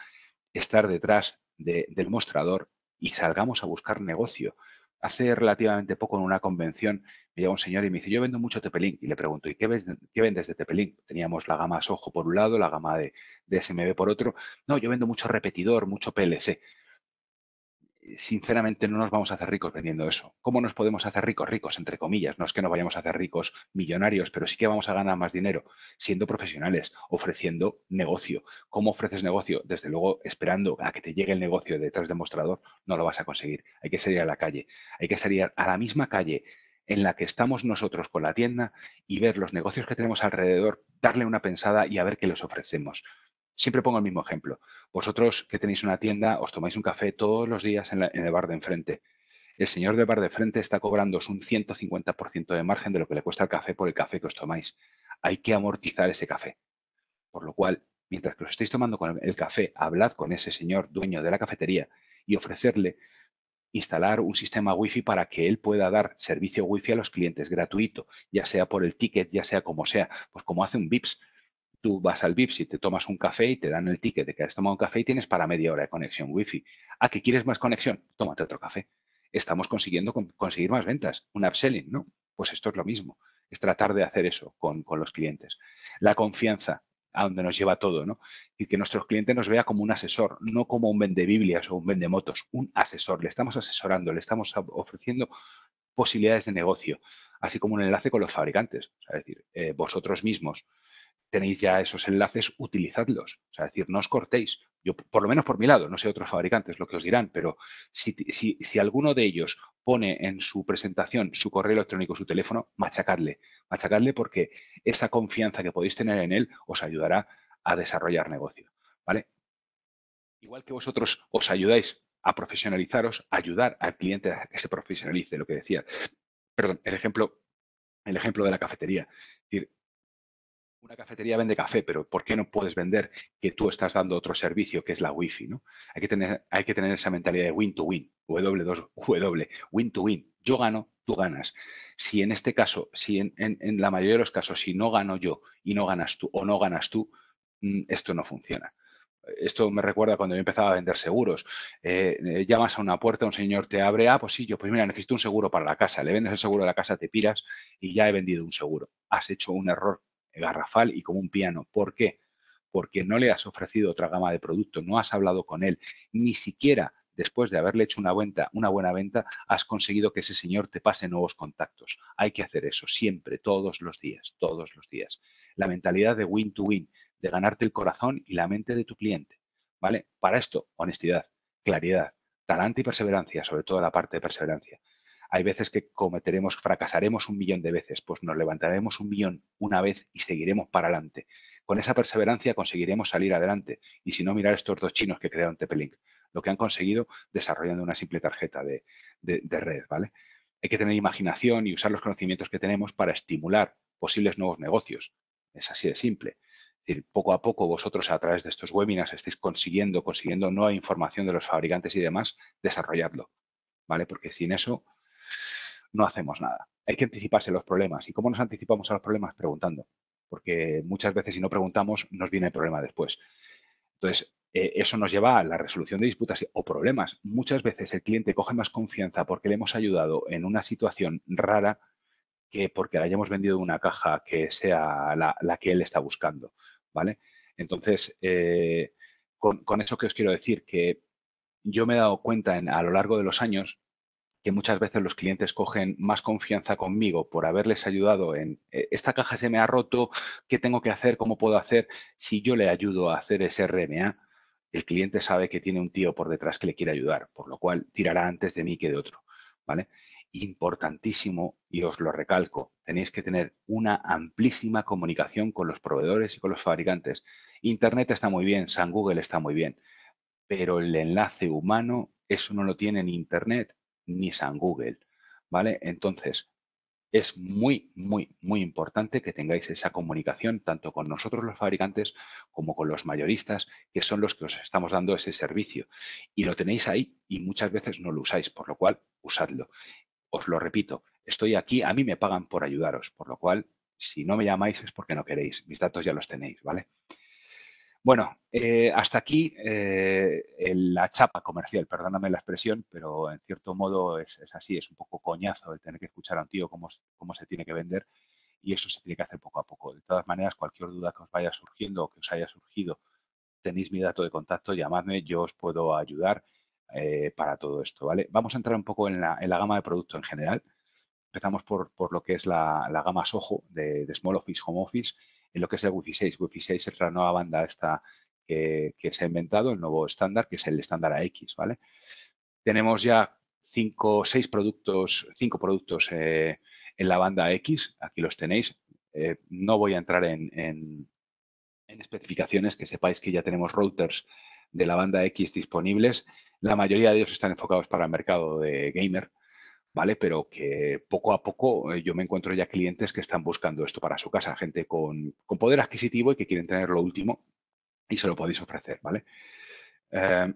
estar detrás del mostrador y salgamos a buscar negocio. Hace relativamente poco en una convención me llega un señor y me dice, yo vendo mucho tepelín Y le pregunto, ¿y qué, qué vendes de tepelín Teníamos la gama Sojo por un lado, la gama de, de SMB por otro. No, yo vendo mucho repetidor, mucho PLC sinceramente no nos vamos a hacer ricos vendiendo eso. ¿Cómo nos podemos hacer ricos? Ricos, entre comillas. No es que nos vayamos a hacer ricos millonarios, pero sí que vamos a ganar más dinero siendo profesionales, ofreciendo negocio. ¿Cómo ofreces negocio? Desde luego, esperando a que te llegue el negocio detrás del mostrador, no lo vas a conseguir. Hay que salir a la calle. Hay que salir a la misma calle en la que estamos nosotros con la tienda y ver los negocios que tenemos alrededor, darle una pensada y a ver qué les ofrecemos. Siempre pongo el mismo ejemplo. Vosotros que tenéis una tienda, os tomáis un café todos los días en, el bar de enfrente. El señor del bar de enfrente está cobrando un 150% de margen de lo que le cuesta el café por el café que os tomáis. Hay que amortizar ese café. Por lo cual, mientras que os estéis tomando el café, hablad con ese señor dueño de la cafetería y ofrecerle instalar un sistema Wi-Fi para que él pueda dar servicio Wi-Fi a los clientes gratuito, ya sea por el ticket, ya sea como sea, pues como hace un VIPS. Tú vas al si te tomas un café y te dan el ticket de que has tomado un café y tienes para media hora de conexión wifi. ¿A ah, qué quieres más conexión? Tómate otro café. Estamos consiguiendo conseguir más ventas, un upselling, ¿no? Pues esto es lo mismo, es tratar de hacer eso con, los clientes. La confianza, a donde nos lleva todo, ¿no? Y que nuestro cliente nos vea como un asesor, no como un vende Biblias o un vende motos, un asesor. Le estamos asesorando, le estamos ofreciendo posibilidades de negocio, así como un enlace con los fabricantes. es decir, eh, vosotros mismos tenéis ya esos enlaces, utilizadlos. O sea, es decir, no os cortéis. Yo, por lo menos por mi lado, no sé otros fabricantes lo que os dirán, pero si, si, alguno de ellos pone en su presentación su correo electrónico, su teléfono, machacadle. Machacadle porque esa confianza que podéis tener en él os ayudará a desarrollar negocio. ¿Vale? Igual que vosotros os ayudáis a profesionalizaros, ayudar al cliente a que se profesionalice, lo que decía. Perdón, el ejemplo, el ejemplo de la cafetería. Es una cafetería vende café, pero ¿por qué no puedes vender que tú estás dando otro servicio que es la wifi? ¿no? Hay, que tener, hay que tener esa mentalidad de win to win, W2, W, win to win. Yo gano, tú ganas. Si en este caso, si en, la mayoría de los casos, si no gano yo y no ganas tú o no ganas tú, mm, esto no funciona esto me recuerda cuando yo empezaba a vender seguros. Eh, llamas a una puerta, un señor te abre, ah, pues sí, yo, pues mira, necesito un seguro para la casa. Le vendes el seguro de la casa, te piras y ya he vendido un seguro. Has hecho un error garrafal y como un piano. ¿Por qué? Porque no le has ofrecido otra gama de producto, no has hablado con él, ni siquiera después de haberle hecho una, venta, una buena venta, has conseguido que ese señor te pase nuevos contactos. Hay que hacer eso siempre, todos los días, todos los días. La mentalidad de win to win, de ganarte el corazón y la mente de tu cliente. ¿Vale? Para esto, honestidad, claridad, talante y perseverancia, sobre todo la parte de perseverancia. Hay veces que cometeremos, fracasaremos un millón de veces, pues nos levantaremos un millón una vez y seguiremos para adelante. Con esa perseverancia conseguiremos salir adelante. Y si no, mirar estos dos chinos que crearon Tepelink, lo que han conseguido desarrollando una simple tarjeta de, red, ¿vale? Hay que tener imaginación y usar los conocimientos que tenemos para estimular posibles nuevos negocios. Es así de simple decir, poco a poco vosotros a través de estos webinars estéis consiguiendo, consiguiendo nueva información de los fabricantes y demás, desarrollarlo, ¿vale? Porque sin eso no hacemos nada. Hay que anticiparse los problemas. ¿Y cómo nos anticipamos a los problemas? Preguntando. Porque muchas veces si no preguntamos nos viene el problema después. Entonces, eh, eso nos lleva a la resolución de disputas o problemas. Muchas veces el cliente coge más confianza porque le hemos ayudado en una situación rara que porque le hayamos vendido una caja que sea la, que él está buscando. ¿Vale? Entonces, eh, con, eso que os quiero decir, que yo me he dado cuenta a lo largo de los años muchas veces los clientes cogen más confianza conmigo por haberles ayudado en eh, esta caja se me ha roto, ¿qué tengo que hacer? ¿Cómo puedo hacer? Si yo le ayudo a hacer ese RMA, el cliente sabe que tiene un tío por detrás que le quiere ayudar, por lo cual tirará antes de mí que de otro. ¿Vale? Importantísimo, y os lo recalco, tenéis que tener una amplísima comunicación con los proveedores y con los fabricantes. Internet está muy bien, San Google está muy bien, pero el enlace humano, eso no lo tiene en Internet ni San Google, ¿vale? Entonces, es muy, muy, muy importante que tengáis esa comunicación tanto con nosotros los fabricantes como con los mayoristas, que son los que os estamos dando ese servicio. Y lo tenéis ahí y muchas veces no lo usáis, por lo cual usadlo. Os lo repito, estoy aquí, a mí me pagan por ayudaros, por lo cual, si no me llamáis es porque no queréis, mis datos ya los tenéis, ¿vale? Bueno, eh, hasta aquí eh, la chapa comercial, perdóname la expresión, pero en cierto modo es, así, es un poco coñazo el tener que escuchar a un tío cómo, se tiene que vender y eso se tiene que hacer poco a poco. De todas maneras, cualquier duda que os vaya surgiendo o que os haya surgido, tenéis mi dato de contacto, llamadme, yo os puedo ayudar eh, para todo esto, ¿vale? Vamos a entrar un poco en la, en la gama de producto en general. Empezamos por, por lo que es la, gama Soho de Small Office, Home Office en lo que es el Wi-Fi 6. Wi-Fi 6 es la nueva banda esta que, se ha inventado, el nuevo estándar, que es el estándar AX, ¿vale? Tenemos ya cinco, seis productos, cinco productos eh, en la banda X, aquí los tenéis. Eh, no voy a entrar en, en, especificaciones, que sepáis que ya tenemos routers de la banda X disponibles. La mayoría de ellos están enfocados para el mercado de gamer, pero que poco a poco eh, yo me encuentro ya clientes que están buscando esto para su casa, gente con, poder adquisitivo y que quieren tener lo último y se lo podéis ofrecer, ¿vale? Em,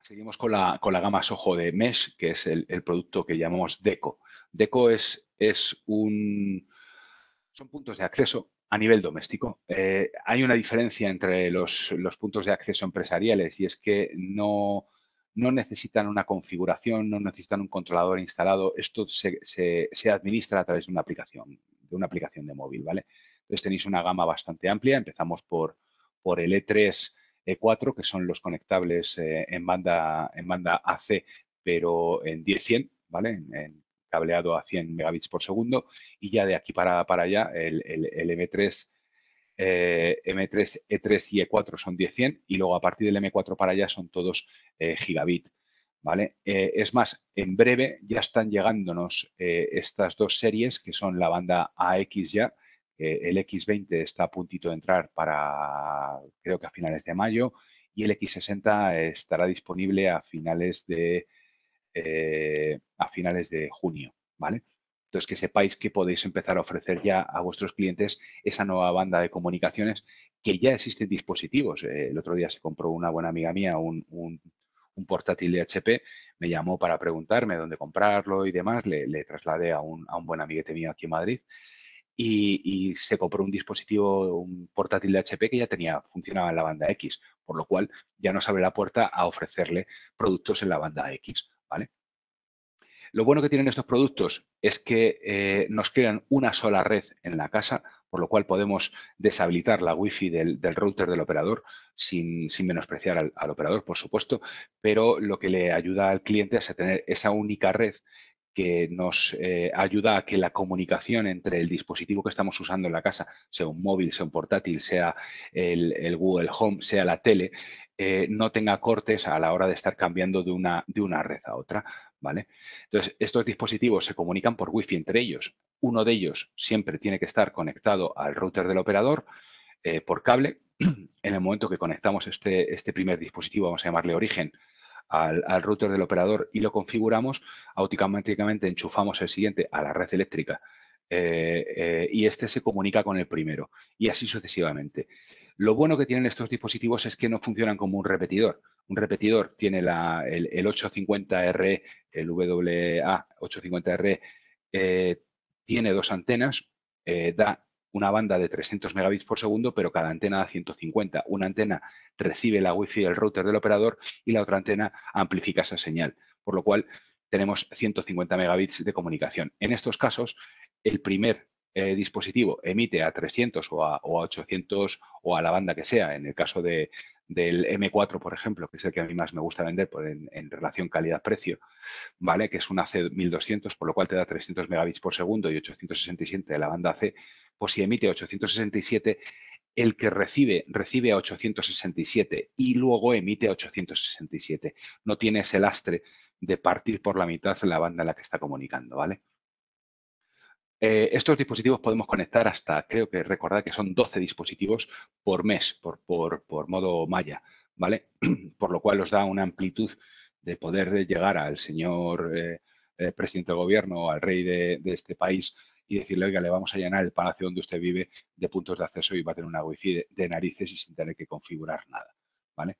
seguimos con la, gama Soho de Mesh, que es el, producto que llamamos Deco. Deco es, es un, son puntos de acceso a nivel doméstico. Eh, hay una diferencia entre los, puntos de acceso empresariales y es que no, no necesitan una configuración, no necesitan un controlador instalado. Esto se, se, administra a través de una aplicación, de una aplicación de móvil, ¿vale? Entonces tenéis una gama bastante amplia. Empezamos por, por el E3, E4, que son los conectables eh, en, banda, en banda AC, pero en 10-100, ¿vale? En, cableado a 100 megabits por segundo. Y ya de aquí para, allá, el, el, el M3 eh, M3, E3 y E4 son 100 y luego a partir del M4 para allá son todos eh, gigabit. ¿vale? Eh, es más, en breve ya están llegándonos estas dos series que son la banda AX ya, el X20 está a puntito de entrar para creo que a finales de mayo y el X60 estará disponible a finales de, a finales de junio. ¿vale? Entonces, que sepáis que podéis empezar a ofrecer ya a vuestros clientes esa nueva banda de comunicaciones que ya existen dispositivos. Eh, el otro día se compró una buena amiga mía un, portátil de HP, me llamó para preguntarme dónde comprarlo y demás, le, trasladé a un, buen amiguete mío aquí en Madrid. Y, se compró un dispositivo, un portátil de HP que ya tenía, funcionaba en la banda X, por lo cual ya nos abre la puerta a ofrecerle productos en la banda X, ¿vale? Lo bueno que tienen estos productos es que eh, nos crean una sola red en la casa, por lo cual podemos deshabilitar la wi del, del router del operador sin, menospreciar al, operador, por supuesto, pero lo que le ayuda al cliente es a tener esa única red que nos eh, ayuda a que la comunicación entre el dispositivo que estamos usando en la casa, sea un móvil, sea un portátil, sea el, Google Home, sea la tele, eh, no tenga cortes a la hora de estar cambiando de una, de una red a otra. Entonces, estos dispositivos se comunican por Wi-Fi entre ellos. Uno de ellos siempre tiene que estar conectado al router del operador eh, por cable. En el momento que conectamos este, este primer dispositivo, vamos a llamarle origen, al, router del operador y lo configuramos, automáticamente enchufamos el siguiente a la red eléctrica eh, eh, y este se comunica con el primero y así sucesivamente. Lo bueno que tienen estos dispositivos es que no funcionan como un repetidor. Un repetidor tiene el, 850R, el WA 850R, eh, tiene dos antenas, eh, da una banda de 300 megabits por segundo, pero cada antena da 150. Una antena recibe la Wi-Fi del router del operador y la otra antena amplifica esa señal, por lo cual tenemos 150 megabits de comunicación. En estos casos, el primer eh, dispositivo emite a 300 o a, 800 o a la banda que sea, en el caso de, del M4, por ejemplo, que es el que a mí más me gusta vender en, relación calidad-precio, ¿vale? Que es una C1200, por lo cual te da 300 megabits por segundo y 867 de la banda C, pues si emite 867, el que recibe, recibe a 867 y luego emite a 867. No tiene el lastre de partir por la mitad la banda en la que está comunicando, ¿vale? Eh, estos dispositivos podemos conectar hasta, creo que recordad que son 12 dispositivos por mes, por, modo Maya. ¿vale? Por lo cual os da una amplitud de poder llegar al señor eh, eh, presidente del gobierno o al rey de, este país y decirle, oiga, le vamos a llenar el palacio donde usted vive de puntos de acceso y va a tener una wifi de, de narices y sin tener que configurar nada, ¿vale?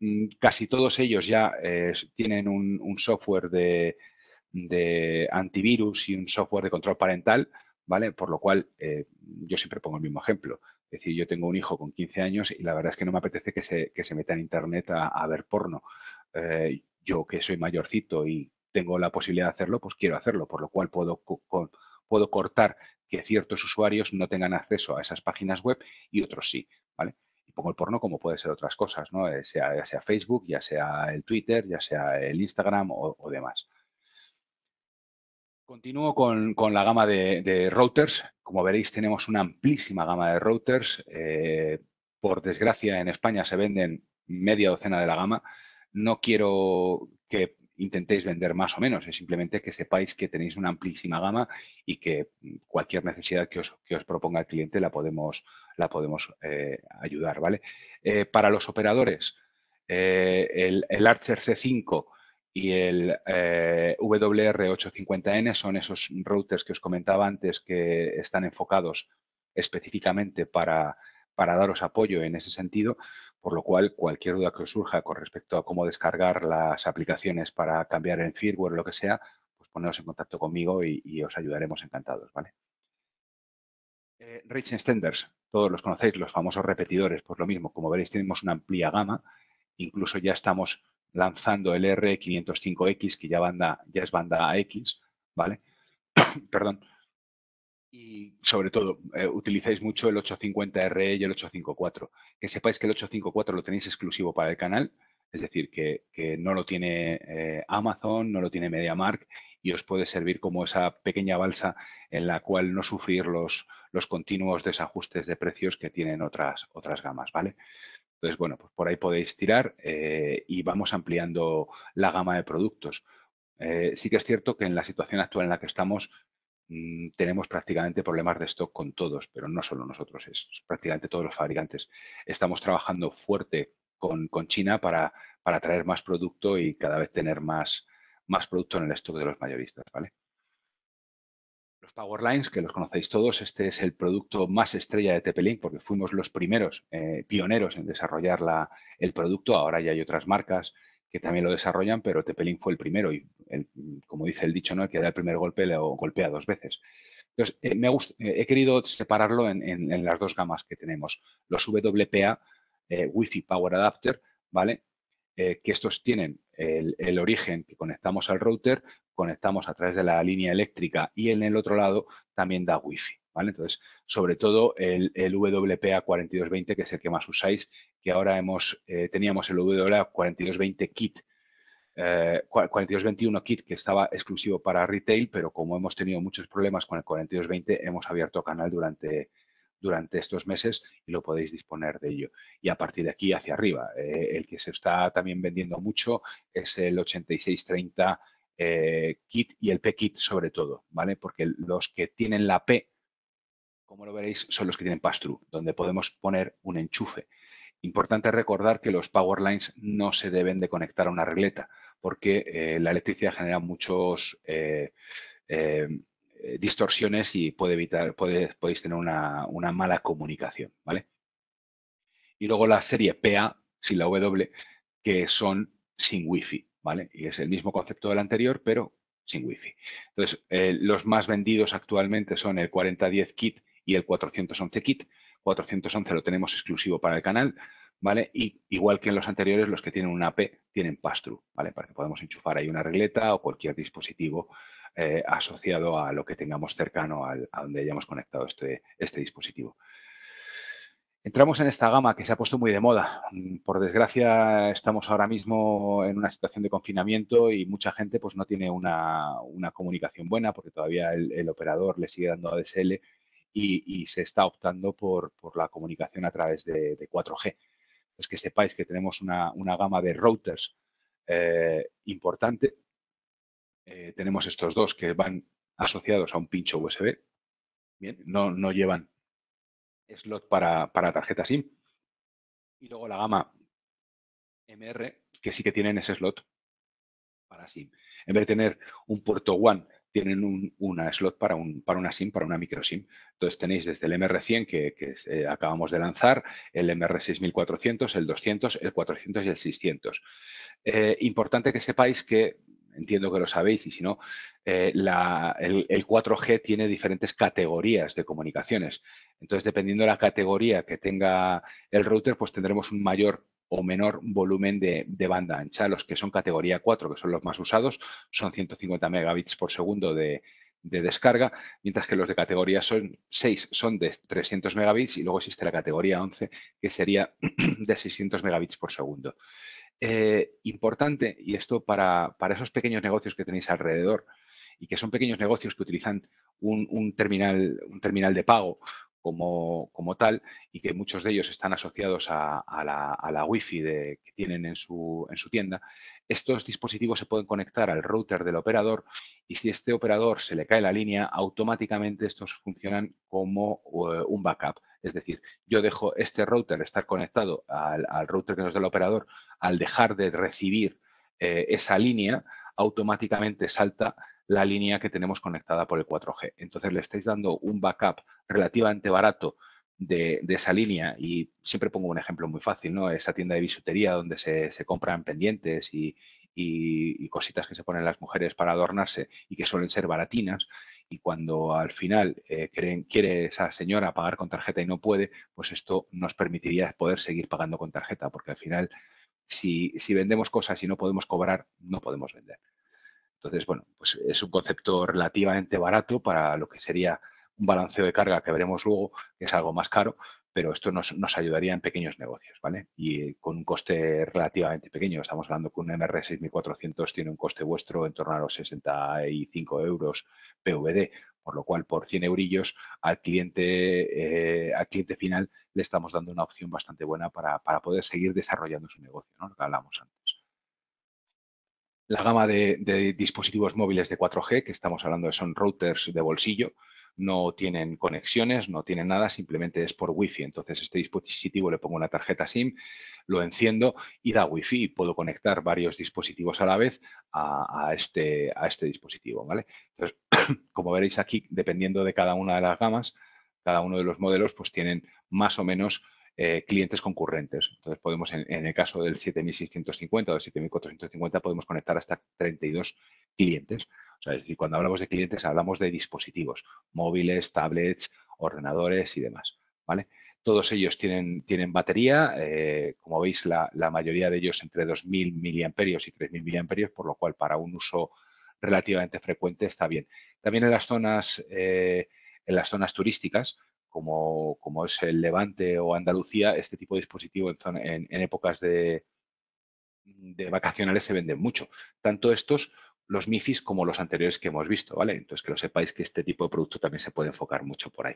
Mm, casi todos ellos ya tienen un software de, de antivirus y un software de control parental, ¿vale? Por lo cual, eh, yo siempre pongo el mismo ejemplo. Es decir, yo tengo un hijo con 15 años y la verdad es que no me apetece que se, que meta en Internet a, ver porno. Eh, yo que soy mayorcito y tengo la posibilidad de hacerlo, pues quiero hacerlo, por lo cual puedo, puedo cortar que ciertos usuarios no tengan acceso a esas páginas web y otros sí, ¿vale? Y pongo el porno como puede ser otras cosas, ¿no? Eh, sea, ya sea Facebook, ya sea el Twitter, ya sea el Instagram o demás. Continúo con, con la gama de, routers. Como veréis, tenemos una amplísima gama de routers. Eh, por desgracia, en España se venden media docena de la gama. No quiero que intentéis vender más o menos, es simplemente que sepáis que tenéis una amplísima gama y que cualquier necesidad que os, que os proponga el cliente la podemos, la podemos eh, ayudar, ¿vale? Eh, para los operadores, el, Archer C5 y el eh, WR850N son esos routers que os comentaba antes que están enfocados específicamente para, daros apoyo en ese sentido, por lo cual cualquier duda que os surja con respecto a cómo descargar las aplicaciones para cambiar el firmware o lo que sea, pues ponedos en contacto conmigo y, os ayudaremos encantados, ¿vale? Eh, Rich Extenders, todos los conocéis, los famosos repetidores, pues lo mismo, como veréis tenemos una amplia gama, incluso ya estamos lanzando el R505X, que ya, banda, ya es banda X, ¿vale? Perdón. Y sobre todo, eh, utilizáis mucho el 850 r y el 854. Que sepáis que el 854 lo tenéis exclusivo para el canal es decir, que, no lo tiene eh, Amazon, no lo tiene MediaMark y os puede servir como esa pequeña balsa en la cual no sufrir los, continuos desajustes de precios que tienen otras, otras gamas, ¿vale? Entonces, bueno, pues por ahí podéis tirar eh, y vamos ampliando la gama de productos. Eh, sí que es cierto que en la situación actual en la que estamos mm, tenemos prácticamente problemas de stock con todos, pero no solo nosotros, es prácticamente todos los fabricantes. Estamos trabajando fuerte con, China para, para traer más producto y cada vez tener más, más producto en el stock de los mayoristas, ¿vale? Los Lines que los conocéis todos, este es el producto más estrella de tp porque fuimos los primeros eh, pioneros en desarrollar el producto. Ahora ya hay otras marcas que también lo desarrollan, pero tp fue el primero y, como dice el dicho, ¿no? el que da el primer golpe lo golpea dos veces. Entonces, eh, me eh, he querido separarlo en, las dos gamas que tenemos. Los WPA, eh, Wi-Fi Power Adapter, ¿vale? Eh, que estos tienen el, origen que conectamos al router, conectamos a través de la línea eléctrica y en el otro lado también da Wi-Fi, ¿vale? Entonces, sobre todo el, WPA4220, que es el que más usáis, que ahora hemos, eh, teníamos el WPA4220 Kit, 4221 Kit que estaba exclusivo para retail, pero como hemos tenido muchos problemas con el 4220, hemos abierto canal durante durante estos meses y lo podéis disponer de ello. Y a partir de aquí hacia arriba, eh, el que se está también vendiendo mucho es el 8630 eh, kit y el P-Kit sobre todo, ¿vale? Porque los que tienen la P, como lo veréis, son los que tienen pass-through, donde podemos poner un enchufe. Importante recordar que los power lines no se deben de conectar a una regleta, porque eh, la electricidad genera muchos... Eh, distorsiones y puede evitar, podéis tener una, mala comunicación, ¿vale? Y luego la serie PA, sin la W, que son sin Wi-Fi, ¿vale? Y es el mismo concepto del anterior, pero sin Wi-Fi. Entonces, eh, los más vendidos actualmente son el 4010 kit y el 411 kit. 411 lo tenemos exclusivo para el canal, ¿vale? Y igual que en los anteriores, los que tienen una AP tienen pass-through, ¿vale? Para que podamos enchufar ahí una regleta o cualquier dispositivo eh, asociado a lo que tengamos cercano a donde hayamos conectado este, este dispositivo. Entramos en esta gama que se ha puesto muy de moda. Mm, por desgracia, estamos ahora mismo en una situación de confinamiento y mucha gente pues, no tiene una, comunicación buena porque todavía el, operador le sigue dando ADSL y, se está optando por, la comunicación a través de, 4G. Es pues que sepáis que tenemos una, gama de routers eh, importante eh, tenemos estos dos que van asociados a un pincho USB. no, no llevan slot para, tarjeta SIM. Y luego la gama MR, que sí que tienen ese slot para SIM. En vez de tener un puerto one tienen un, una slot para, un, para una SIM, para una micro SIM. Entonces tenéis desde el MR100 que, eh, acabamos de lanzar, el MR6400, el 200, el 400 y el 600. Eh, importante que sepáis que entiendo que lo sabéis y si no, eh, el, 4G tiene diferentes categorías de comunicaciones. Entonces, dependiendo de la categoría que tenga el router, pues tendremos un mayor o menor volumen de, banda ancha. Los que son categoría 4, que son los más usados, son 150 megabits por segundo de, descarga, mientras que los de categoría 6 son de 300 megabits y luego existe la categoría 11 que sería de 600 megabits por segundo. Eh, importante, y esto para, para, esos pequeños negocios que tenéis alrededor, y que son pequeños negocios que utilizan un, un, terminal, un terminal de pago como, tal y que muchos de ellos están asociados a, la, wifi Wi-Fi que tienen en su, tienda, estos dispositivos se pueden conectar al router del operador y si este operador se le cae la línea, automáticamente estos funcionan como eh, un backup. Es decir, yo dejo este router estar conectado al, router que nos da el operador, al dejar de recibir eh, esa línea, automáticamente salta la línea que tenemos conectada por el 4G. Entonces le estáis dando un backup relativamente barato de, esa línea y siempre pongo un ejemplo muy fácil, ¿no? Esa tienda de bisutería donde se, compran pendientes y, cositas que se ponen las mujeres para adornarse y que suelen ser baratinas y cuando al final eh, quiere esa señora pagar con tarjeta y no puede, pues esto nos permitiría poder seguir pagando con tarjeta porque al final si vendemos cosas y no podemos cobrar, no podemos vender. Entonces, bueno, pues es un concepto relativamente barato para lo que sería un balanceo de carga que veremos luego, que es algo más caro, pero esto nos, nos ayudaría en pequeños negocios, ¿vale? Y eh, con un coste relativamente pequeño, estamos hablando que un MR6400 tiene un coste vuestro en torno a los 65 euros PVD, por lo cual por 100 eurillos al cliente, eh, al cliente final le estamos dando una opción bastante buena para, poder seguir desarrollando su negocio, ¿no? Lo que hablamos antes la gama de, dispositivos móviles de 4G, que estamos hablando de son routers de bolsillo, no tienen conexiones, no tienen nada, simplemente es por Wi-Fi. Entonces, este dispositivo le pongo una tarjeta SIM, lo enciendo y da Wi-Fi puedo conectar varios dispositivos a la vez a, este, a este, dispositivo. ¿vale? Entonces, como veréis aquí, dependiendo de cada una de las gamas, cada uno de los modelos, pues tienen más o menos eh, clientes concurrentes. Entonces podemos, en, el caso del 7650 o del 7450, podemos conectar hasta 32 clientes. O sea, es decir, cuando hablamos de clientes hablamos de dispositivos, móviles, tablets, ordenadores y demás. ¿vale? Todos ellos tienen, tienen batería, eh, como veis la, mayoría de ellos entre 2.000 miliamperios y 3.000 miliamperios, por lo cual para un uso relativamente frecuente está bien. También en las zonas, eh, en las zonas turísticas, como, como es el Levante o Andalucía, este tipo de dispositivo en, épocas de, de vacacionales se venden mucho. Tanto estos los MIFIs como los anteriores que hemos visto, ¿vale? Entonces, que lo sepáis que este tipo de producto también se puede enfocar mucho por ahí.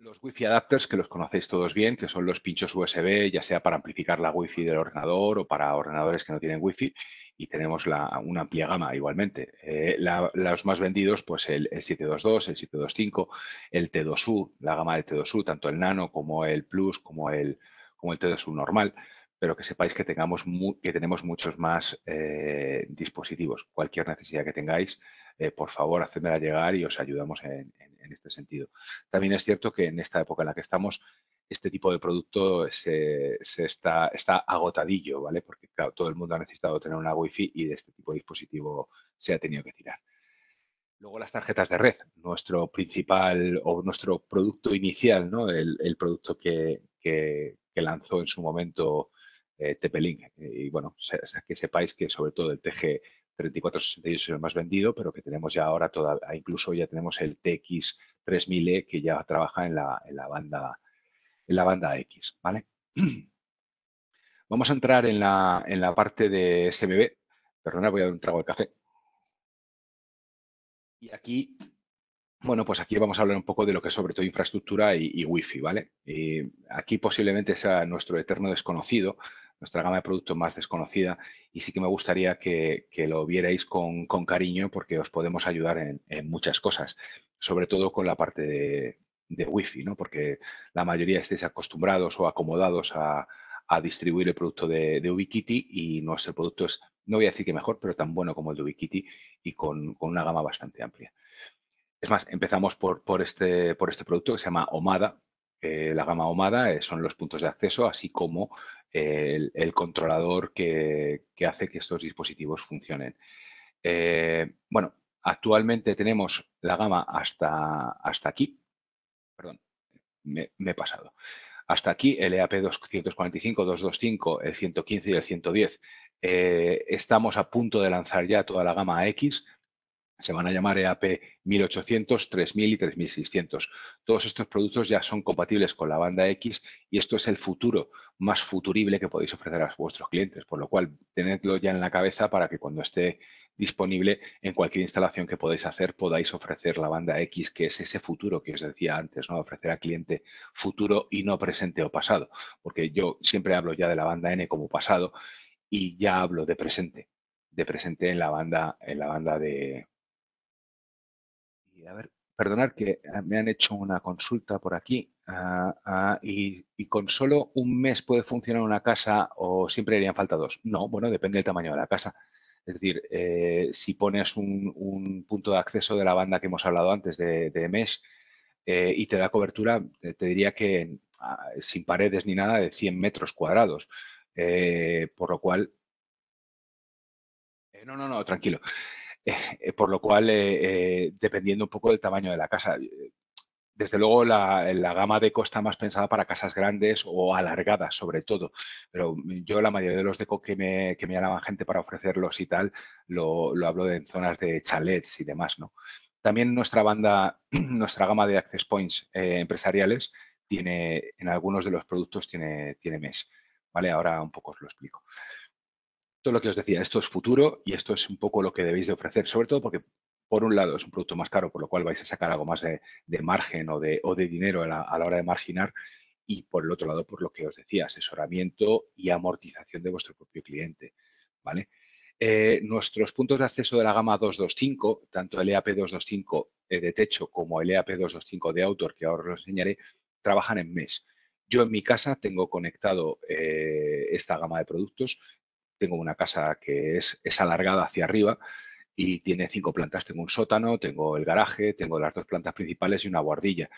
Los Wi-Fi adapters, que los conocéis todos bien, que son los pinchos USB, ya sea para amplificar la Wi-Fi del ordenador o para ordenadores que no tienen Wi-Fi, y tenemos la, una amplia gama igualmente. Eh, los más vendidos, pues el, 722, el 725, el T2U, la gama del T2U, tanto el Nano como el Plus, como el, como el T2U normal pero que sepáis que, tengamos que tenemos muchos más eh, dispositivos. Cualquier necesidad que tengáis, eh, por favor, hacedmela llegar y os ayudamos en, este sentido. También es cierto que en esta época en la que estamos, este tipo de producto se, está, está, agotadillo, ¿vale? Porque, todo el mundo ha necesitado tener una Wi-Fi y de este tipo de dispositivo se ha tenido que tirar. Luego las tarjetas de red, nuestro principal o nuestro producto inicial, ¿no? El, producto que lanzó en su momento TP-Link. Este eh, y bueno, que sepáis que sobre todo el TG 3468 es el más vendido, pero que tenemos ya ahora toda, incluso ya tenemos el TX 3000E que ya trabaja en la, la banda en la banda X, ¿vale? Vamos a entrar en la, en la parte de SMB. Este Perdona, voy a dar un trago de café. Y aquí, bueno, pues aquí vamos a hablar un poco de lo que es sobre todo infraestructura y, y wifi, ¿vale? Y aquí posiblemente sea nuestro eterno desconocido, nuestra gama de productos más desconocida y sí que me gustaría que, lo vierais con, cariño porque os podemos ayudar en, muchas cosas, sobre todo con la parte de, wifi, Wi-Fi, ¿no? porque la mayoría estáis acostumbrados o acomodados a, distribuir el producto de, Ubiquiti y nuestro producto es, no voy a decir que mejor, pero tan bueno como el de Ubiquiti y con, una gama bastante amplia. Es más, empezamos por, este, por este producto que se llama Omada. Eh, la gama Omada eh, son los puntos de acceso, así como el, controlador que, hace que estos dispositivos funcionen. Eh, bueno, actualmente tenemos la gama hasta, hasta aquí. Perdón, me, he pasado. Hasta aquí el EAP 245, 225, el 115 y el 110. Eh, estamos a punto de lanzar ya toda la gama X, se van a llamar EAP 1800, 3000 y 3600. Todos estos productos ya son compatibles con la banda X y esto es el futuro más futurible que podéis ofrecer a vuestros clientes, por lo cual tenedlo ya en la cabeza para que cuando esté disponible en cualquier instalación que podáis hacer podáis ofrecer la banda X, que es ese futuro que os decía antes, ¿no? Ofrecer al cliente futuro y no presente o pasado, porque yo siempre hablo ya de la banda N como pasado y ya hablo de presente, de presente en la banda en la banda de a ver, perdonar que eh, me han hecho una consulta por aquí ah, ah, y, con solo un mes puede funcionar una casa o siempre harían falta dos. No, bueno, depende del tamaño de la casa. Es decir, eh, si pones un, punto de acceso de la banda que hemos hablado antes de, mes eh, y te da cobertura, te diría que ah, sin paredes ni nada de 100 metros cuadrados, por lo cual... no, no, no, tranquilo. Eh, por lo cual, eh, eh, dependiendo un poco del tamaño de la casa. Desde luego, la, gama de está más pensada para casas grandes o alargadas, sobre todo. Pero mm, yo, la mayoría de los de que me, que me gente para ofrecerlos y tal, lo, hablo en zonas de chalets y demás, ¿no? También nuestra banda, nuestra gama de access points empresariales tiene, en algunos de los productos tiene, tiene ¿Vale? Ahora un poco os lo explico lo que os decía, esto es futuro y esto es un poco lo que debéis de ofrecer, sobre todo porque por un lado es un producto más caro, por lo cual vais a sacar algo más de, margen o de, o de dinero a la, hora de marginar y por el otro lado, por lo que os decía, asesoramiento y amortización de vuestro propio cliente. ¿vale? Eh, nuestros puntos de acceso de la gama 225, tanto el EAP 225 eh, de techo como el EAP 225 de autor, que ahora os enseñaré, trabajan en mes. Yo en mi casa tengo conectado eh, esta gama de productos tengo una casa que es, es alargada hacia arriba y tiene cinco plantas. Tengo un sótano, tengo el garaje, tengo las dos plantas principales y una guardilla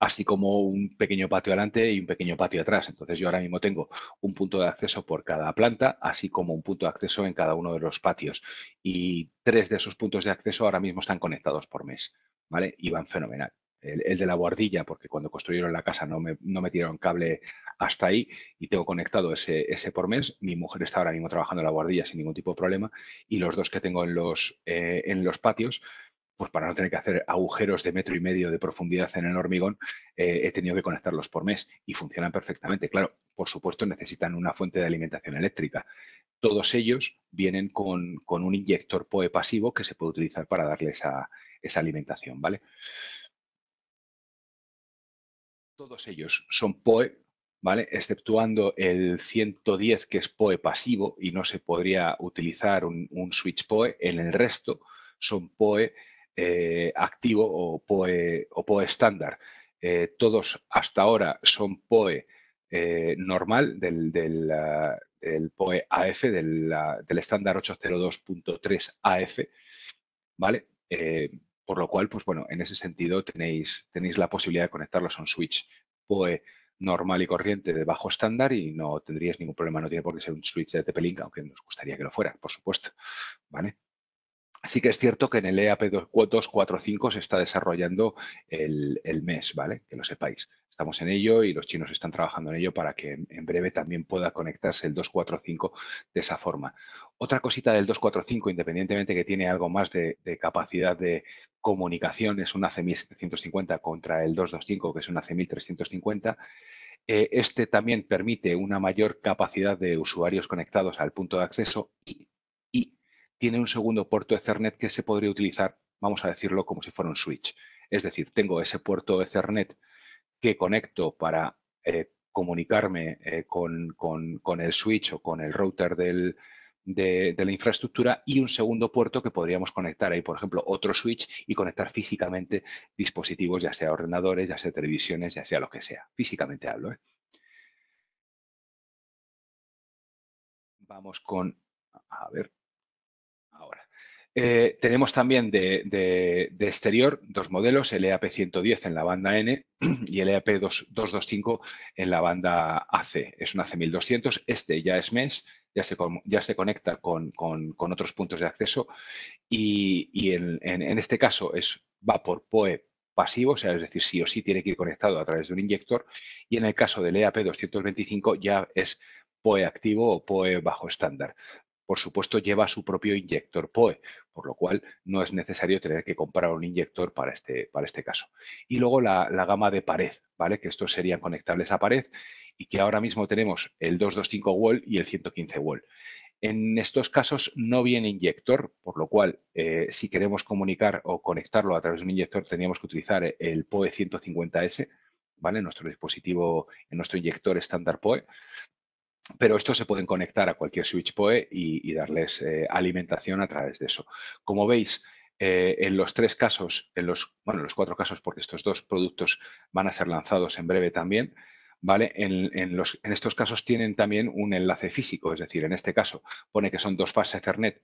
así como un pequeño patio adelante y un pequeño patio atrás. Entonces yo ahora mismo tengo un punto de acceso por cada planta, así como un punto de acceso en cada uno de los patios. Y tres de esos puntos de acceso ahora mismo están conectados por mes, ¿vale? Y van fenomenal el, de la guardilla, porque cuando construyeron la casa no me, no cable hasta ahí y tengo conectado ese, ese por mes. Mi mujer está ahora mismo trabajando en la guardilla sin ningún tipo de problema y los dos que tengo en los, eh, en los patios, pues para no tener que hacer agujeros de metro y medio de profundidad en el hormigón, eh, he tenido que conectarlos por mes y funcionan perfectamente. Claro, por supuesto necesitan una fuente de alimentación eléctrica. Todos ellos vienen con, un inyector POE pasivo que se puede utilizar para darle esa, esa alimentación, ¿vale? Todos ellos son POE, ¿vale? Exceptuando el 110 que es POE pasivo y no se podría utilizar un, switch POE. En el resto son POE eh, activo o POE, estándar. Eh, todos hasta ahora son POE eh, normal del, del, ah, POE AF, ah, del, estándar 802.3 AF, ¿vale? Por lo cual, pues bueno, en ese sentido tenéis, tenéis la posibilidad de conectarlos a un switch PoE normal y corriente de bajo estándar y no tendríais ningún problema. No tiene por qué ser un switch de TP-Link, aunque nos gustaría que lo fuera, por supuesto. ¿Vale? Así que es cierto que en el EAP 245 se está desarrollando el, el, mes, ¿vale? Que lo sepáis. Estamos en ello y los chinos están trabajando en ello para que en breve también pueda conectarse el 245 de esa forma. Otra cosita del 245, independientemente que tiene algo más de, capacidad de comunicación, es un ac 1750 contra el 225, que es un AC-1350. Eh, este también permite una mayor capacidad de usuarios conectados al punto de acceso y, tiene un segundo puerto Ethernet que se podría utilizar, vamos a decirlo, como si fuera un switch. Es decir, tengo ese puerto Ethernet que conecto para eh, comunicarme eh, con, el switch o con el router del, de, la infraestructura y un segundo puerto que podríamos conectar ahí, por ejemplo, otro switch y conectar físicamente dispositivos, ya sea ordenadores, ya sea televisiones, ya sea lo que sea. Físicamente hablo. ¿eh? Vamos con, a ver, ahora. Eh, tenemos también de, exterior dos modelos, el EAP110 en la banda N y el EAP225 en la banda AC. Es un AC1200, este ya es MENS ya se, conecta con, otros puntos de acceso y, en, este caso es, va por POE pasivo, o sea, es decir, sí o sí tiene que ir conectado a través de un inyector y en el caso del EAP225 ya es POE activo o POE bajo estándar por supuesto, lleva su propio inyector POE, por lo cual no es necesario tener que comprar un inyector para este, para este caso. Y luego la, gama de pared, ¿vale? Que estos serían conectables a pared y que ahora mismo tenemos el 225 wall y el 115 wall. En estos casos no viene inyector, por lo cual eh, si queremos comunicar o conectarlo a través de un inyector teníamos que utilizar el POE 150S, ¿vale? nuestro dispositivo, en nuestro inyector estándar POE pero estos se pueden conectar a cualquier switch PoE y, darles eh, alimentación a través de eso. Como veis, eh, en los tres casos, en los, bueno, en los cuatro casos, porque estos dos productos van a ser lanzados en breve también, en, estos casos tienen también un enlace físico, es decir, en este caso pone que son dos fases Ethernet,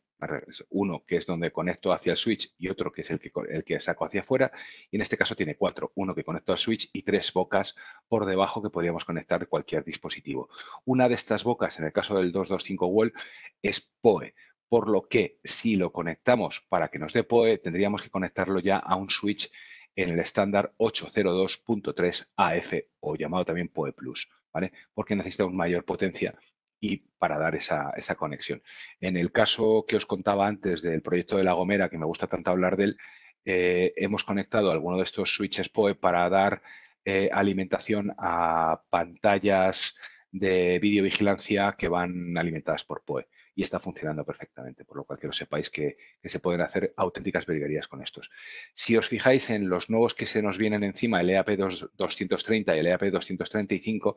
uno que es donde conecto hacia el switch y otro que es el que, el que saco hacia afuera, y en este caso tiene cuatro, uno que conecto al switch y tres bocas por debajo que podríamos conectar cualquier dispositivo. Una de estas bocas, en el caso del 225 w es POE, por lo que si lo conectamos para que nos dé POE, tendríamos que conectarlo ya a un switch en el estándar 802.3 AF o llamado también PoE Plus, ¿vale? Porque necesitamos mayor potencia y para dar esa, conexión. En el caso que os contaba antes del proyecto de La Gomera, que me gusta tanto hablar de él, eh, hemos conectado alguno de estos switches PoE para dar eh, alimentación a pantallas de videovigilancia que van alimentadas por PoE y está funcionando perfectamente, por lo cual que lo sepáis que, se pueden hacer auténticas verguerías con estos. Si os fijáis en los nuevos que se nos vienen encima, el EAP 230 y el EAP 235,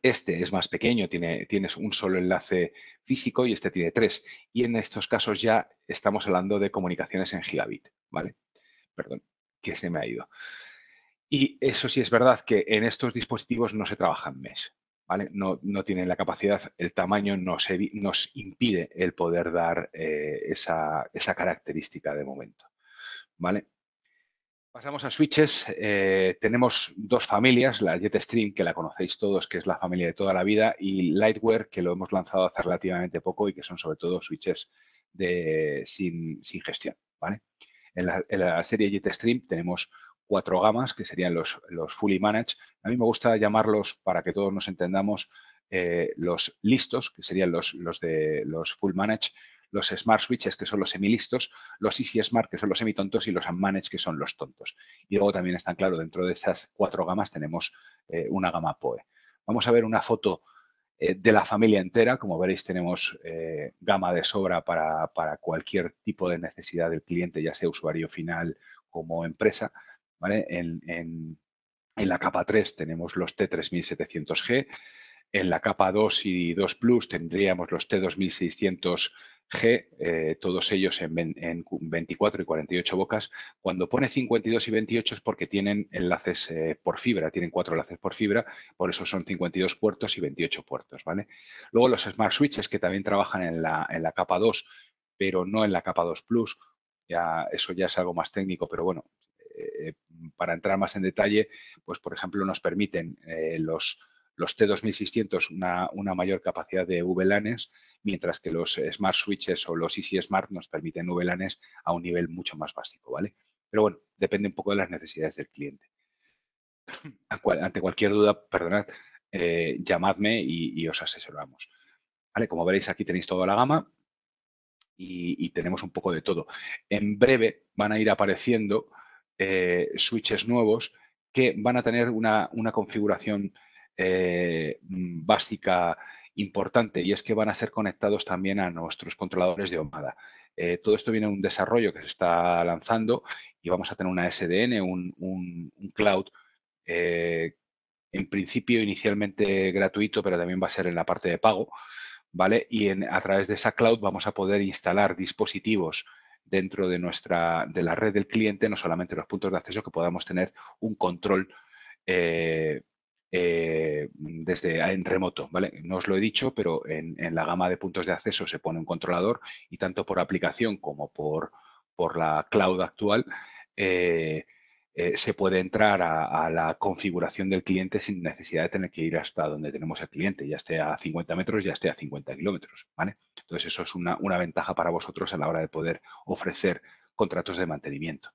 este es más pequeño, tiene, tienes un solo enlace físico y este tiene tres. Y en estos casos ya estamos hablando de comunicaciones en gigabit, ¿vale? Perdón, que se me ha ido. Y eso sí es verdad que en estos dispositivos no se trabajan mesh, no, tienen la capacidad, el tamaño nos, impide el poder dar eh, esa, característica de momento, ¿vale? Pasamos a switches. Eh, tenemos dos familias, la JetStream, que la conocéis todos, que es la familia de toda la vida, y Lightware, que lo hemos lanzado hace relativamente poco y que son sobre todo switches sin, gestión, ¿vale? En la, en la serie JetStream tenemos cuatro gamas, que serían los, los fully managed. A mí me gusta llamarlos, para que todos nos entendamos, eh, los listos, que serían los, los de los full managed, los smart switches, que son los Semi Listos, los easy smart, que son los Semi Tontos y los unmanaged, que son los tontos. Y luego también están, claro, dentro de estas cuatro gamas tenemos eh, una gama POE. Vamos a ver una foto eh, de la familia entera. Como veréis, tenemos gama de sobra para, para, cualquier tipo de necesidad del cliente, ya sea usuario final como empresa. En, la capa 3 tenemos los T3700G, en la capa 2 y 2 Plus tendríamos los T2600G, eh, todos ellos en, 24 y 48 bocas. Cuando pone 52 y 28 es porque tienen enlaces eh, por fibra, tienen cuatro enlaces por fibra, por eso son 52 puertos y 28 puertos. Luego los Smart Switches que también trabajan en la, capa 2, pero no en la capa 2 Plus. Ya, eso ya es algo más técnico, pero bueno, eh, para entrar más en detalle, pues por ejemplo nos permiten eh, los, los T2600 una, mayor capacidad de VLANs, mientras que los Smart Switches o los Easy Smart nos permiten VLANs a un nivel mucho más básico, ¿vale? Pero bueno, depende un poco de las necesidades del cliente. Ante cualquier duda, perdonad, eh, llamadme y, os asesoramos. ¿Vale? Como veréis, aquí tenéis toda la gama y, tenemos un poco de todo. En breve van a ir apareciendo eh, switches nuevos que van a tener una, configuración eh, mm, básica importante y es que van a ser conectados también a nuestros controladores de Omada. Eh, todo esto viene en un desarrollo que se está lanzando y vamos a tener una SDN, un, cloud, en principio inicialmente gratuito, pero también va a ser en la parte de pago, ¿vale? Y a través de esa cloud vamos a poder instalar dispositivos dentro de, nuestra, de la red del cliente, no solamente los puntos de acceso, que podamos tener un control eh, eh, desde en remoto, ¿vale? No os lo he dicho, pero en, la gama de puntos de acceso se pone un controlador y tanto por aplicación como por, por la cloud actual eh, eh, se puede entrar a, la configuración del cliente sin necesidad de tener que ir hasta donde tenemos el cliente, ya esté a 50 metros, ya esté a 50 kilómetros. ¿vale? Entonces, eso es una, ventaja para vosotros a la hora de poder ofrecer contratos de mantenimiento.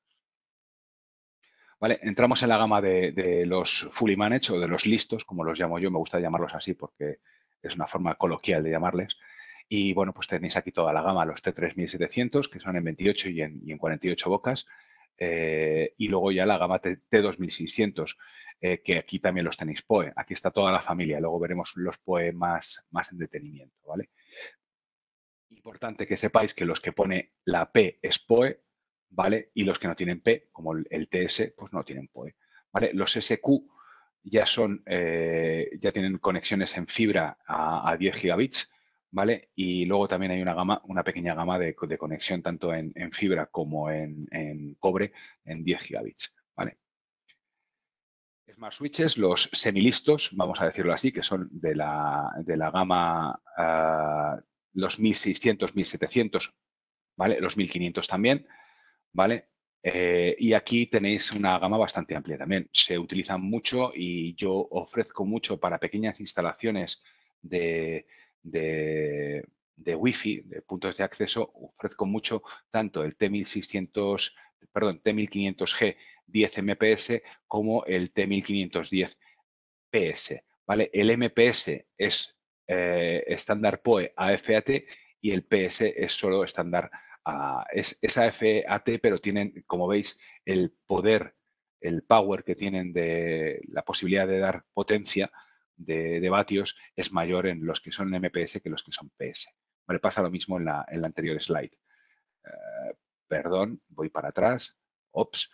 Vale, entramos en la gama de, los fully managed o de los listos, como los llamo yo, me gusta llamarlos así porque es una forma coloquial de llamarles. Y bueno, pues tenéis aquí toda la gama, los T3700, que son en 28 y en, y en 48 bocas. Eh, y luego ya la gama T2600, eh, que aquí también los tenéis POE. Aquí está toda la familia, luego veremos los POE más, en detenimiento, ¿vale? Importante que sepáis que los que pone la P es POE, ¿vale? Y los que no tienen P, como el, TS, pues no tienen POE, ¿vale? Los SQ ya son, eh, ya tienen conexiones en fibra a, a 10 gigabits, y luego también hay una gama, una pequeña gama de, conexión tanto en, fibra como en, cobre en 10 gigabits, ¿vale? Smart Switches, los semilistos, vamos a decirlo así, que son de la, gama ah, los 1600, 1700, ¿vale? Los 1500 también, ¿vale? Eh, y aquí tenéis una gama bastante amplia también. Se utilizan mucho y yo ofrezco mucho para pequeñas instalaciones de, de, Wi-Fi, de puntos de acceso, ofrezco mucho tanto el T1600, perdón, T1500G 10 MPS como el T1510 PS. ¿vale? El MPS es eh, estándar POE AFAT y el PS es solo estándar a, es, es pero tienen, como veis, el poder, el power que tienen de la posibilidad de dar potencia de, vatios es mayor en los que son MPS que los que son PS. Vale, pasa lo mismo en la, anterior slide. Eh, perdón, voy para atrás. Ops.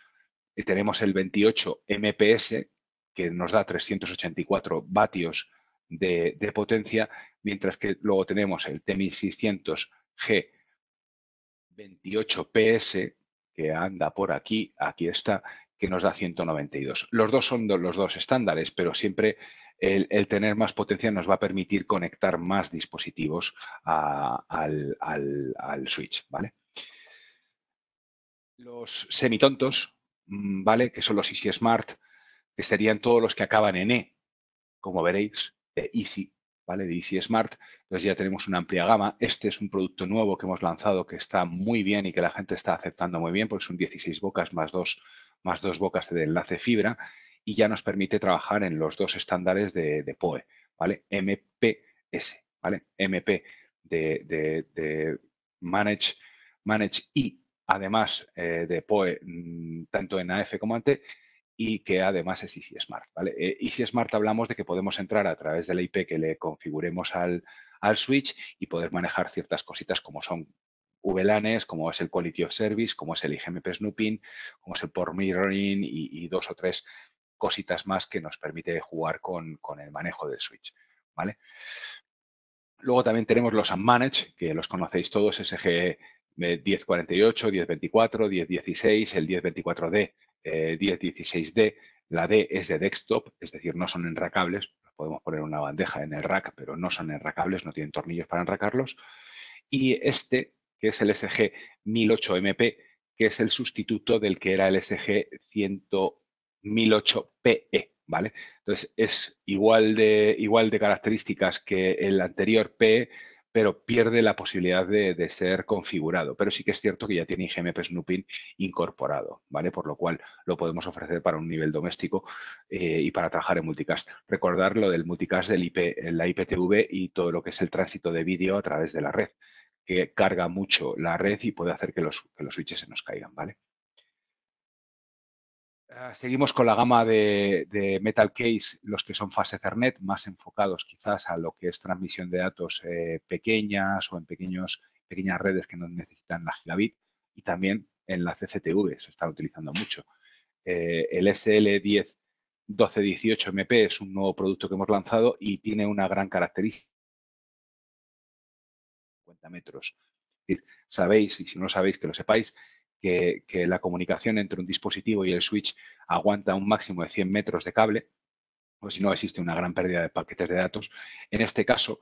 Y tenemos el 28 MPS que nos da 384 vatios de, de potencia, mientras que luego tenemos el T1600G 28 PS que anda por aquí, aquí está, que nos da 192. Los dos son los dos estándares, pero siempre el, tener más potencia nos va a permitir conectar más dispositivos al, switch, ¿vale? Los semitontos, mm, ¿vale? Que son los Easy Smart, que serían todos los que acaban en E, como veréis, de Easy, ¿vale? De Easy Smart. Entonces ya tenemos una amplia gama. Este es un producto nuevo que hemos lanzado que está muy bien y que la gente está aceptando muy bien porque son 16 bocas más dos, más dos bocas de enlace fibra y ya nos permite trabajar en los dos estándares de, POE, e, ¿vale? MPS, ¿vale? MP de, Manage, Manage y además eh, de POE mm, tanto en AF como ante y que además es Easy Smart. ¿vale? Eh, Easy Smart hablamos de que podemos entrar a través de la IP que le configuremos al, al switch y poder manejar ciertas cositas como son VLANs, como es el Quality of Service, como es el IGMP Snooping, como es el Port Mirroring y dos o tres cositas más que nos permite jugar con, el manejo del switch. ¿vale? Luego también tenemos los Unmanaged, que los conocéis todos, SG 1048, 1024, 1016, el 1024D, eh, 1016D. La D es de desktop, es decir, no son enracables. Podemos poner una bandeja en el rack, pero no son enracables, no tienen tornillos para enracarlos. Y este, que es el SG 1008MP, que es el sustituto del que era el SG 108. 1008PE, ¿vale? Entonces es igual de, igual de características que el anterior PE, pero pierde la posibilidad de, ser configurado. Pero sí que es cierto que ya tiene IGMP Snooping incorporado, ¿vale? Por lo cual lo podemos ofrecer para un nivel doméstico eh, y para trabajar en multicast. Recordar lo del multicast del IP, la IPTV y todo lo que es el tránsito de vídeo a través de la red, que carga mucho la red y puede hacer que los, que los switches se nos caigan, ¿vale? Ah, seguimos con la gama de, Metal Case, los que son fase Ethernet, más enfocados quizás a lo que es transmisión de datos eh, pequeñas o en pequeños, pequeñas redes que no necesitan la gigabit y también en la CCTV, se están utilizando mucho. Eh, el SL10 18 MP es un nuevo producto que hemos lanzado y tiene una gran característica. 50 metros. sabéis, y si no lo sabéis, que lo sepáis, que, la comunicación entre un dispositivo y el switch aguanta un máximo de 100 metros de cable, o si no existe una gran pérdida de paquetes de datos. En este caso,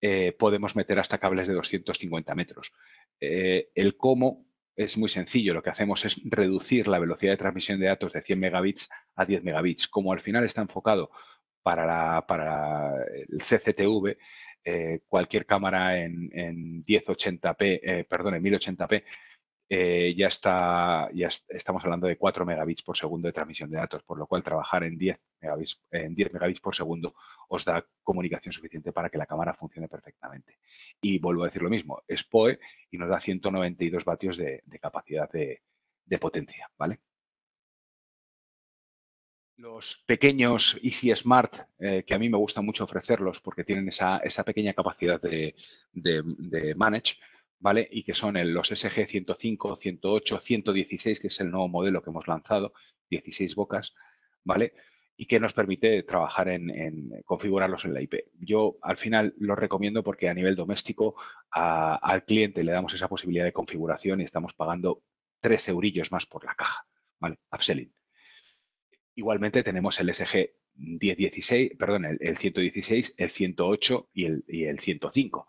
eh, podemos meter hasta cables de 250 metros. Eh, el cómo es muy sencillo, lo que hacemos es reducir la velocidad de transmisión de datos de 100 megabits a 10 megabits. Como al final está enfocado para, el CCTV, eh, cualquier cámara en, 1080p, perdón, en 1080p eh, ya, está, ya estamos hablando de 4 megabits por segundo de transmisión de datos, por lo cual trabajar en 10 megabits, en 10 megabits por segundo os da comunicación suficiente para que la cámara funcione perfectamente. Y vuelvo a decir lo mismo, es POE y nos da 192 vatios de, capacidad de, potencia, ¿vale? Los pequeños Easy Smart, eh, que a mí me gusta mucho ofrecerlos porque tienen esa, pequeña capacidad de manage, y que son los SG 105, 108, 116, que es el nuevo modelo que hemos lanzado, 16 bocas, ¿vale? Y que nos permite trabajar en, configurarlos en la IP. Yo al final los recomiendo porque a nivel doméstico al cliente le damos esa posibilidad de configuración y estamos pagando 3 eurillos más por la caja, ¿vale? Upselling. Igualmente tenemos el SG 1016, perdón, el, 116, el 108 y el, y el 105.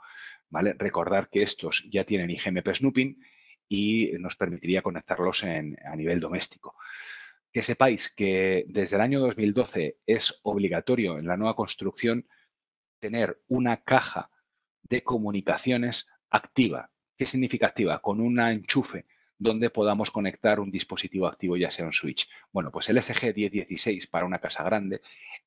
Recordar que estos ya tienen IGMP snooping y nos permitiría conectarlos a nivel doméstico. Que sepáis que desde el año 2012 es obligatorio en la nueva construcción tener una caja de comunicaciones activa. ¿Qué significa activa? Con un enchufe donde podamos conectar un dispositivo activo, ya sea un switch. Bueno, pues el SG1016 para una casa grande,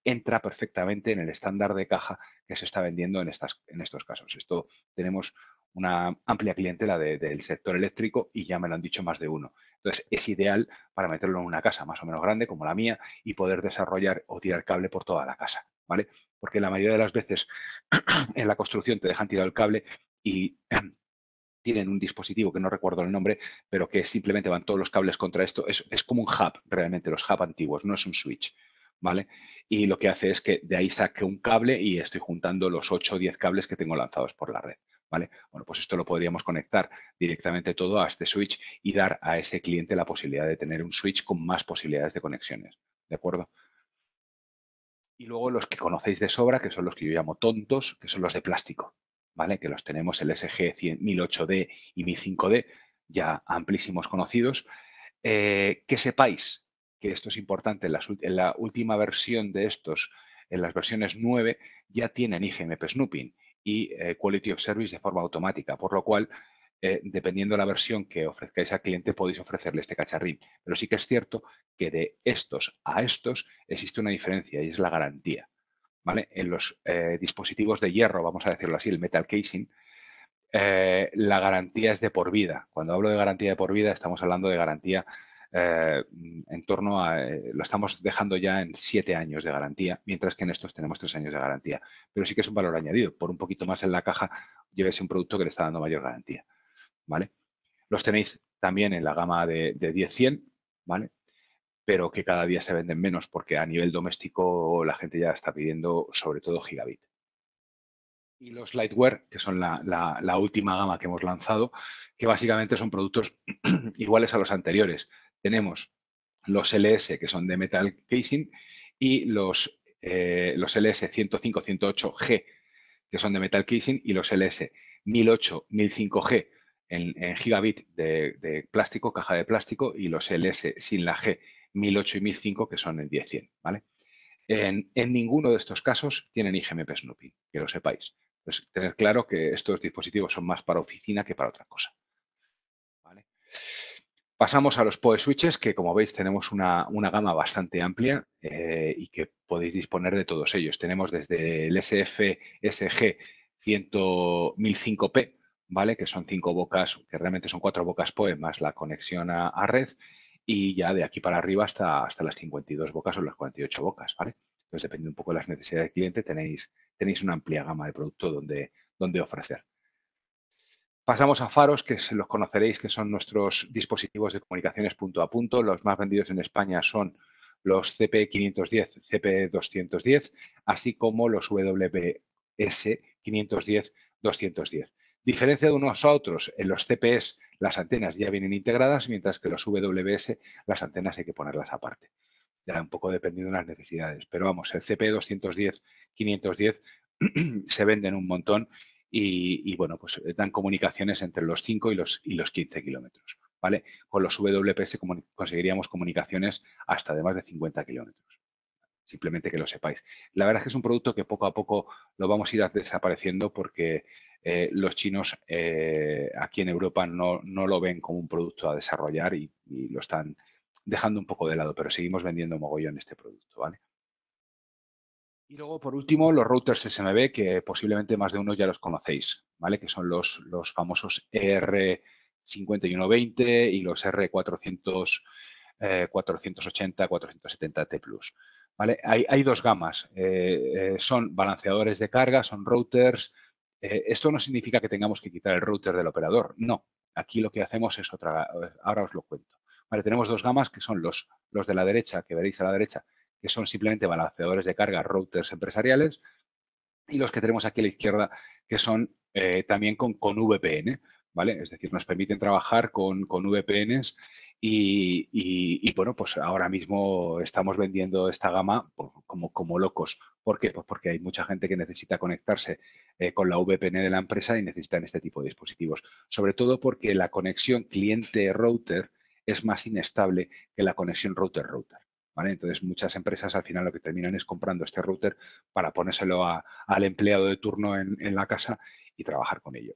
entra perfectamente en el estándar de caja que se está vendiendo en, estas, en estos casos. Esto tenemos una amplia clientela del sector eléctrico y ya me lo han dicho más de uno. Entonces, es ideal para meterlo en una casa más o menos grande como la mía y poder desarrollar o tirar cable por toda la casa, ¿vale? Porque la mayoría de las veces en la construcción te dejan tirar el cable y tienen un dispositivo que no recuerdo el nombre, pero que simplemente van todos los cables contra esto. Es, es como un hub, realmente, los hub antiguos, no es un switch. ¿vale? Y lo que hace es que de ahí saque un cable y estoy juntando los 8 o 10 cables que tengo lanzados por la red. ¿Vale? Bueno, pues esto lo podríamos conectar directamente todo a este switch y dar a ese cliente la posibilidad de tener un switch con más posibilidades de conexiones. ¿De acuerdo? Y luego los que conocéis de sobra, que son los que yo llamo tontos, que son los de plástico, ¿vale? Que los tenemos el SG 1008D y Mi 5D, ya amplísimos conocidos. Eh, que sepáis esto es importante, en la, última versión de estos, en las versiones 9, ya tienen IGMP Snooping y eh, Quality of Service de forma automática, por lo cual, eh, dependiendo de la versión que ofrezcáis al cliente, podéis ofrecerle este cacharrín. Pero sí que es cierto que de estos a estos existe una diferencia y es la garantía. ¿vale? En los eh, dispositivos de hierro, vamos a decirlo así, el metal casing, la garantía es de por vida. Cuando hablo de garantía de por vida, estamos hablando de garantía eh, mm, en torno a, eh, lo estamos dejando ya en siete años de garantía, mientras que en estos tenemos tres años de garantía. Pero sí que es un valor añadido. Por un poquito más en la caja, llévese un producto que le está dando mayor garantía. ¿Vale? Los tenéis también en la gama de, 10-100, ¿vale? Pero que cada día se venden menos porque a nivel doméstico la gente ya está pidiendo sobre todo gigabit. Y los Lightware, que son la última gama que hemos lanzado, que básicamente son productos iguales a los anteriores tenemos los LS que son de metal casing y los, eh, los LS 105-108G que son de metal casing y los LS 1008-1005G en, gigabit de, plástico, caja de plástico y los LS sin la G 1008 y 1005 que son en 10 ¿vale? En, ninguno de estos casos tienen IGMP snooping, que lo sepáis. tener claro que estos dispositivos son más para oficina que para otra cosa. ¿Vale? Pasamos a los PoE switches, que como veis tenemos una, gama bastante amplia eh, y que podéis disponer de todos ellos. Tenemos desde el sf SFSG 1005P, ¿vale? Que son cinco bocas, que realmente son cuatro bocas PoE más la conexión a, red y ya de aquí para arriba hasta, hasta las 52 bocas o las 48 bocas, ¿vale? Entonces, depende un poco de las necesidades del cliente, tenéis, tenéis una amplia gama de producto donde, donde ofrecer. Pasamos a faros, que los conoceréis, que son nuestros dispositivos de comunicaciones punto a punto. Los más vendidos en España son los CP510, e CP210, e así como los ws 510 210. Diferencia de unos a otros, en los CPS las antenas ya vienen integradas, mientras que los WS las antenas hay que ponerlas aparte. Ya un poco dependiendo de las necesidades. Pero vamos, el CP210, 510 e se venden un montón y, bueno, pues eh, dan comunicaciones entre los 5 y los, y los 15 kilómetros. ¿vale? Con los WPS conseguiríamos comunicaciones hasta de más de 50 kilómetros. Simplemente que lo sepáis. La verdad es que es un producto que poco a poco lo vamos a ir desapareciendo porque eh, los chinos eh, aquí en Europa no, lo ven como un producto a desarrollar y, y, lo están dejando un poco de lado, pero seguimos vendiendo mogollón este producto. ¿vale? Y luego, por último, los routers SMB, que posiblemente más de uno ya los conocéis, ¿vale? Que son los, los famosos ER5120 y los r 480, 470T+. Eh, ¿vale? Hay, hay dos gamas. Eh, eh, son balanceadores de carga, son routers. esto no significa que tengamos que quitar el router del operador. No. Aquí lo que hacemos es otra... Ahora os lo cuento. Vale, tenemos dos gamas que son los, los de la derecha, que veréis a la derecha, que son simplemente balanceadores de carga, routers empresariales, y los que tenemos aquí a la izquierda, que son eh, también con, con VPN, ¿vale? Es decir, nos permiten trabajar con, VPNs y, bueno, pues ahora mismo estamos vendiendo esta gama pues, como, como locos. ¿Por qué? Pues porque hay mucha gente que necesita conectarse eh, con la VPN de la empresa y necesitan este tipo de dispositivos. Sobre todo porque la conexión cliente-router es más inestable que la conexión router-router. Entonces muchas empresas al final lo que terminan es comprando este router para ponérselo al empleado de turno en, la casa y trabajar con ello.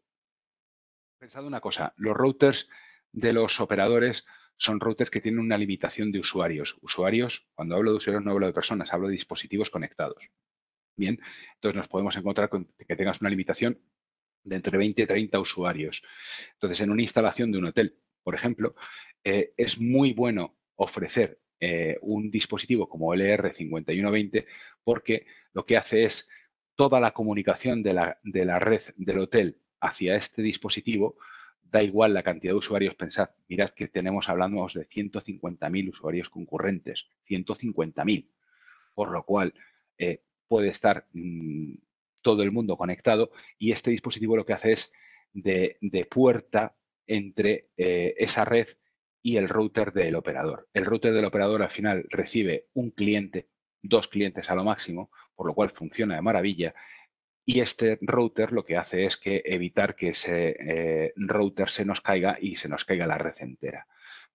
Pensado una cosa, los routers de los operadores son routers que tienen una limitación de usuarios. Usuarios, cuando hablo de usuarios no hablo de personas, hablo de dispositivos conectados. Bien, entonces nos podemos encontrar con que tengas una limitación de entre 20 y 30 usuarios. Entonces, en una instalación de un hotel, por ejemplo, eh, es muy bueno ofrecer eh, un dispositivo como LR5120 porque lo que hace es toda la comunicación de la, red del hotel hacia este dispositivo, da igual la cantidad de usuarios, pensad, mirad que tenemos, hablando de 150.000 usuarios concurrentes, 150.000, por lo cual eh, puede estar mm, todo el mundo conectado y este dispositivo lo que hace es de, puerta entre eh, esa red y el router del operador. El router del operador al final recibe un cliente, dos clientes a lo máximo, por lo cual funciona de maravilla. Y este router lo que hace es que evitar que ese eh, router se nos caiga y se nos caiga la red entera.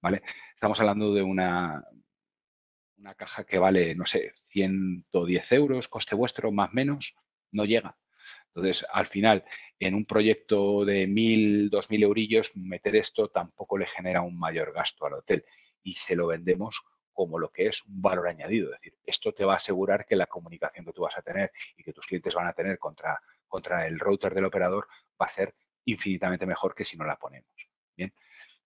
¿vale? Estamos hablando de una, una caja que vale, no sé, 110 euros, coste vuestro, más o menos, no llega. Entonces, al final, en un proyecto de 1.000, 2.000 eurillos, meter esto tampoco le genera un mayor gasto al hotel y se lo vendemos como lo que es un valor añadido. Es decir, esto te va a asegurar que la comunicación que tú vas a tener y que tus clientes van a tener contra, contra el router del operador va a ser infinitamente mejor que si no la ponemos. Bien.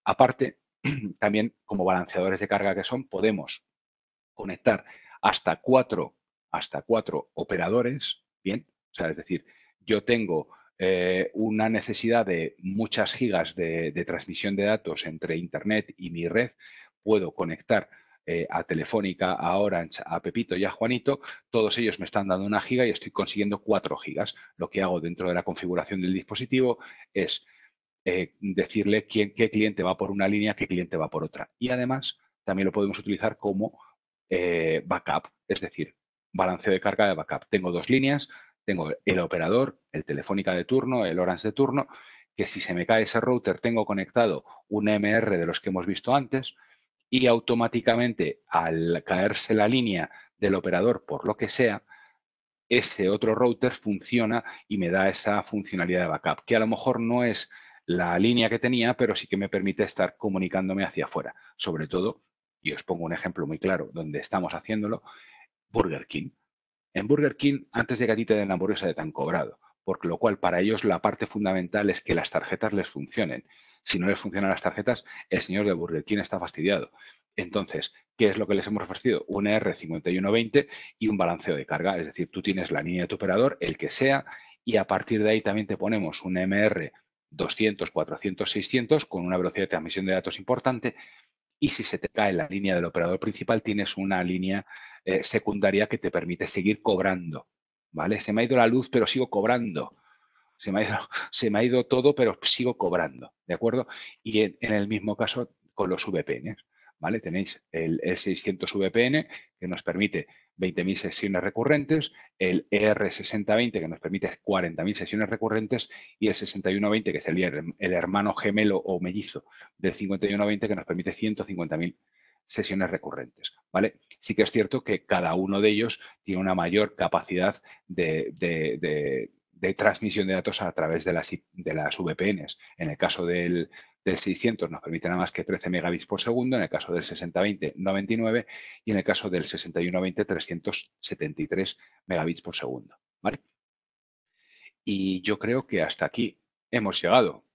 Aparte, también como balanceadores de carga que son, podemos conectar hasta cuatro, hasta cuatro operadores, bien, o sea, es decir, yo tengo eh, una necesidad de muchas gigas de, transmisión de datos entre Internet y mi red, puedo conectar eh, a Telefónica, a Orange, a Pepito y a Juanito, todos ellos me están dando una giga y estoy consiguiendo cuatro gigas. Lo que hago dentro de la configuración del dispositivo es eh, decirle quién, qué cliente va por una línea, qué cliente va por otra. Y además también lo podemos utilizar como backup, es decir, balanceo de carga de backup. Tengo dos líneas, tengo el operador, el telefónica de turno, el Orange de turno, que si se me cae ese router tengo conectado un MR de los que hemos visto antes y automáticamente al caerse la línea del operador por lo que sea, ese otro router funciona y me da esa funcionalidad de backup, que a lo mejor no es la línea que tenía, pero sí que me permite estar comunicándome hacia afuera. Sobre todo, y os pongo un ejemplo muy claro donde estamos haciéndolo, Burger King. En Burger King, antes de que a ti te den hamburguesa de tan cobrado, por lo cual para ellos la parte fundamental es que las tarjetas les funcionen. Si no les funcionan las tarjetas, el señor de Burger King está fastidiado. Entonces, ¿qué es lo que les hemos ofrecido? Un R5120 y un balanceo de carga. Es decir, tú tienes la línea de tu operador, el que sea, y a partir de ahí también te ponemos un MR 200, 400, 600 con una velocidad de transmisión de datos importante y si se te cae la línea del operador principal, tienes una línea eh, secundaria que te permite seguir cobrando. ¿Vale? Se me ha ido la luz, pero sigo cobrando. Se me ha ido, se me ha ido todo, pero sigo cobrando. ¿De acuerdo? Y en, el mismo caso con los VPN. ¿Vale? Tenéis el, el 600 VPN que nos permite 20.000 sesiones recurrentes, el ER6020 que nos permite 40.000 sesiones recurrentes y el 6120 que es el, hermano gemelo o mellizo del 5120 que nos permite 150.000 sesiones recurrentes. ¿vale? Sí que es cierto que cada uno de ellos tiene una mayor capacidad de de transmisión de datos a través de las, de las VPNs. En el caso del, del 600 nos permite nada más que 13 megabits por segundo, en el caso del 6020 99 y en el caso del 6120 373 megabits por segundo. Y yo creo que hasta aquí hemos llegado.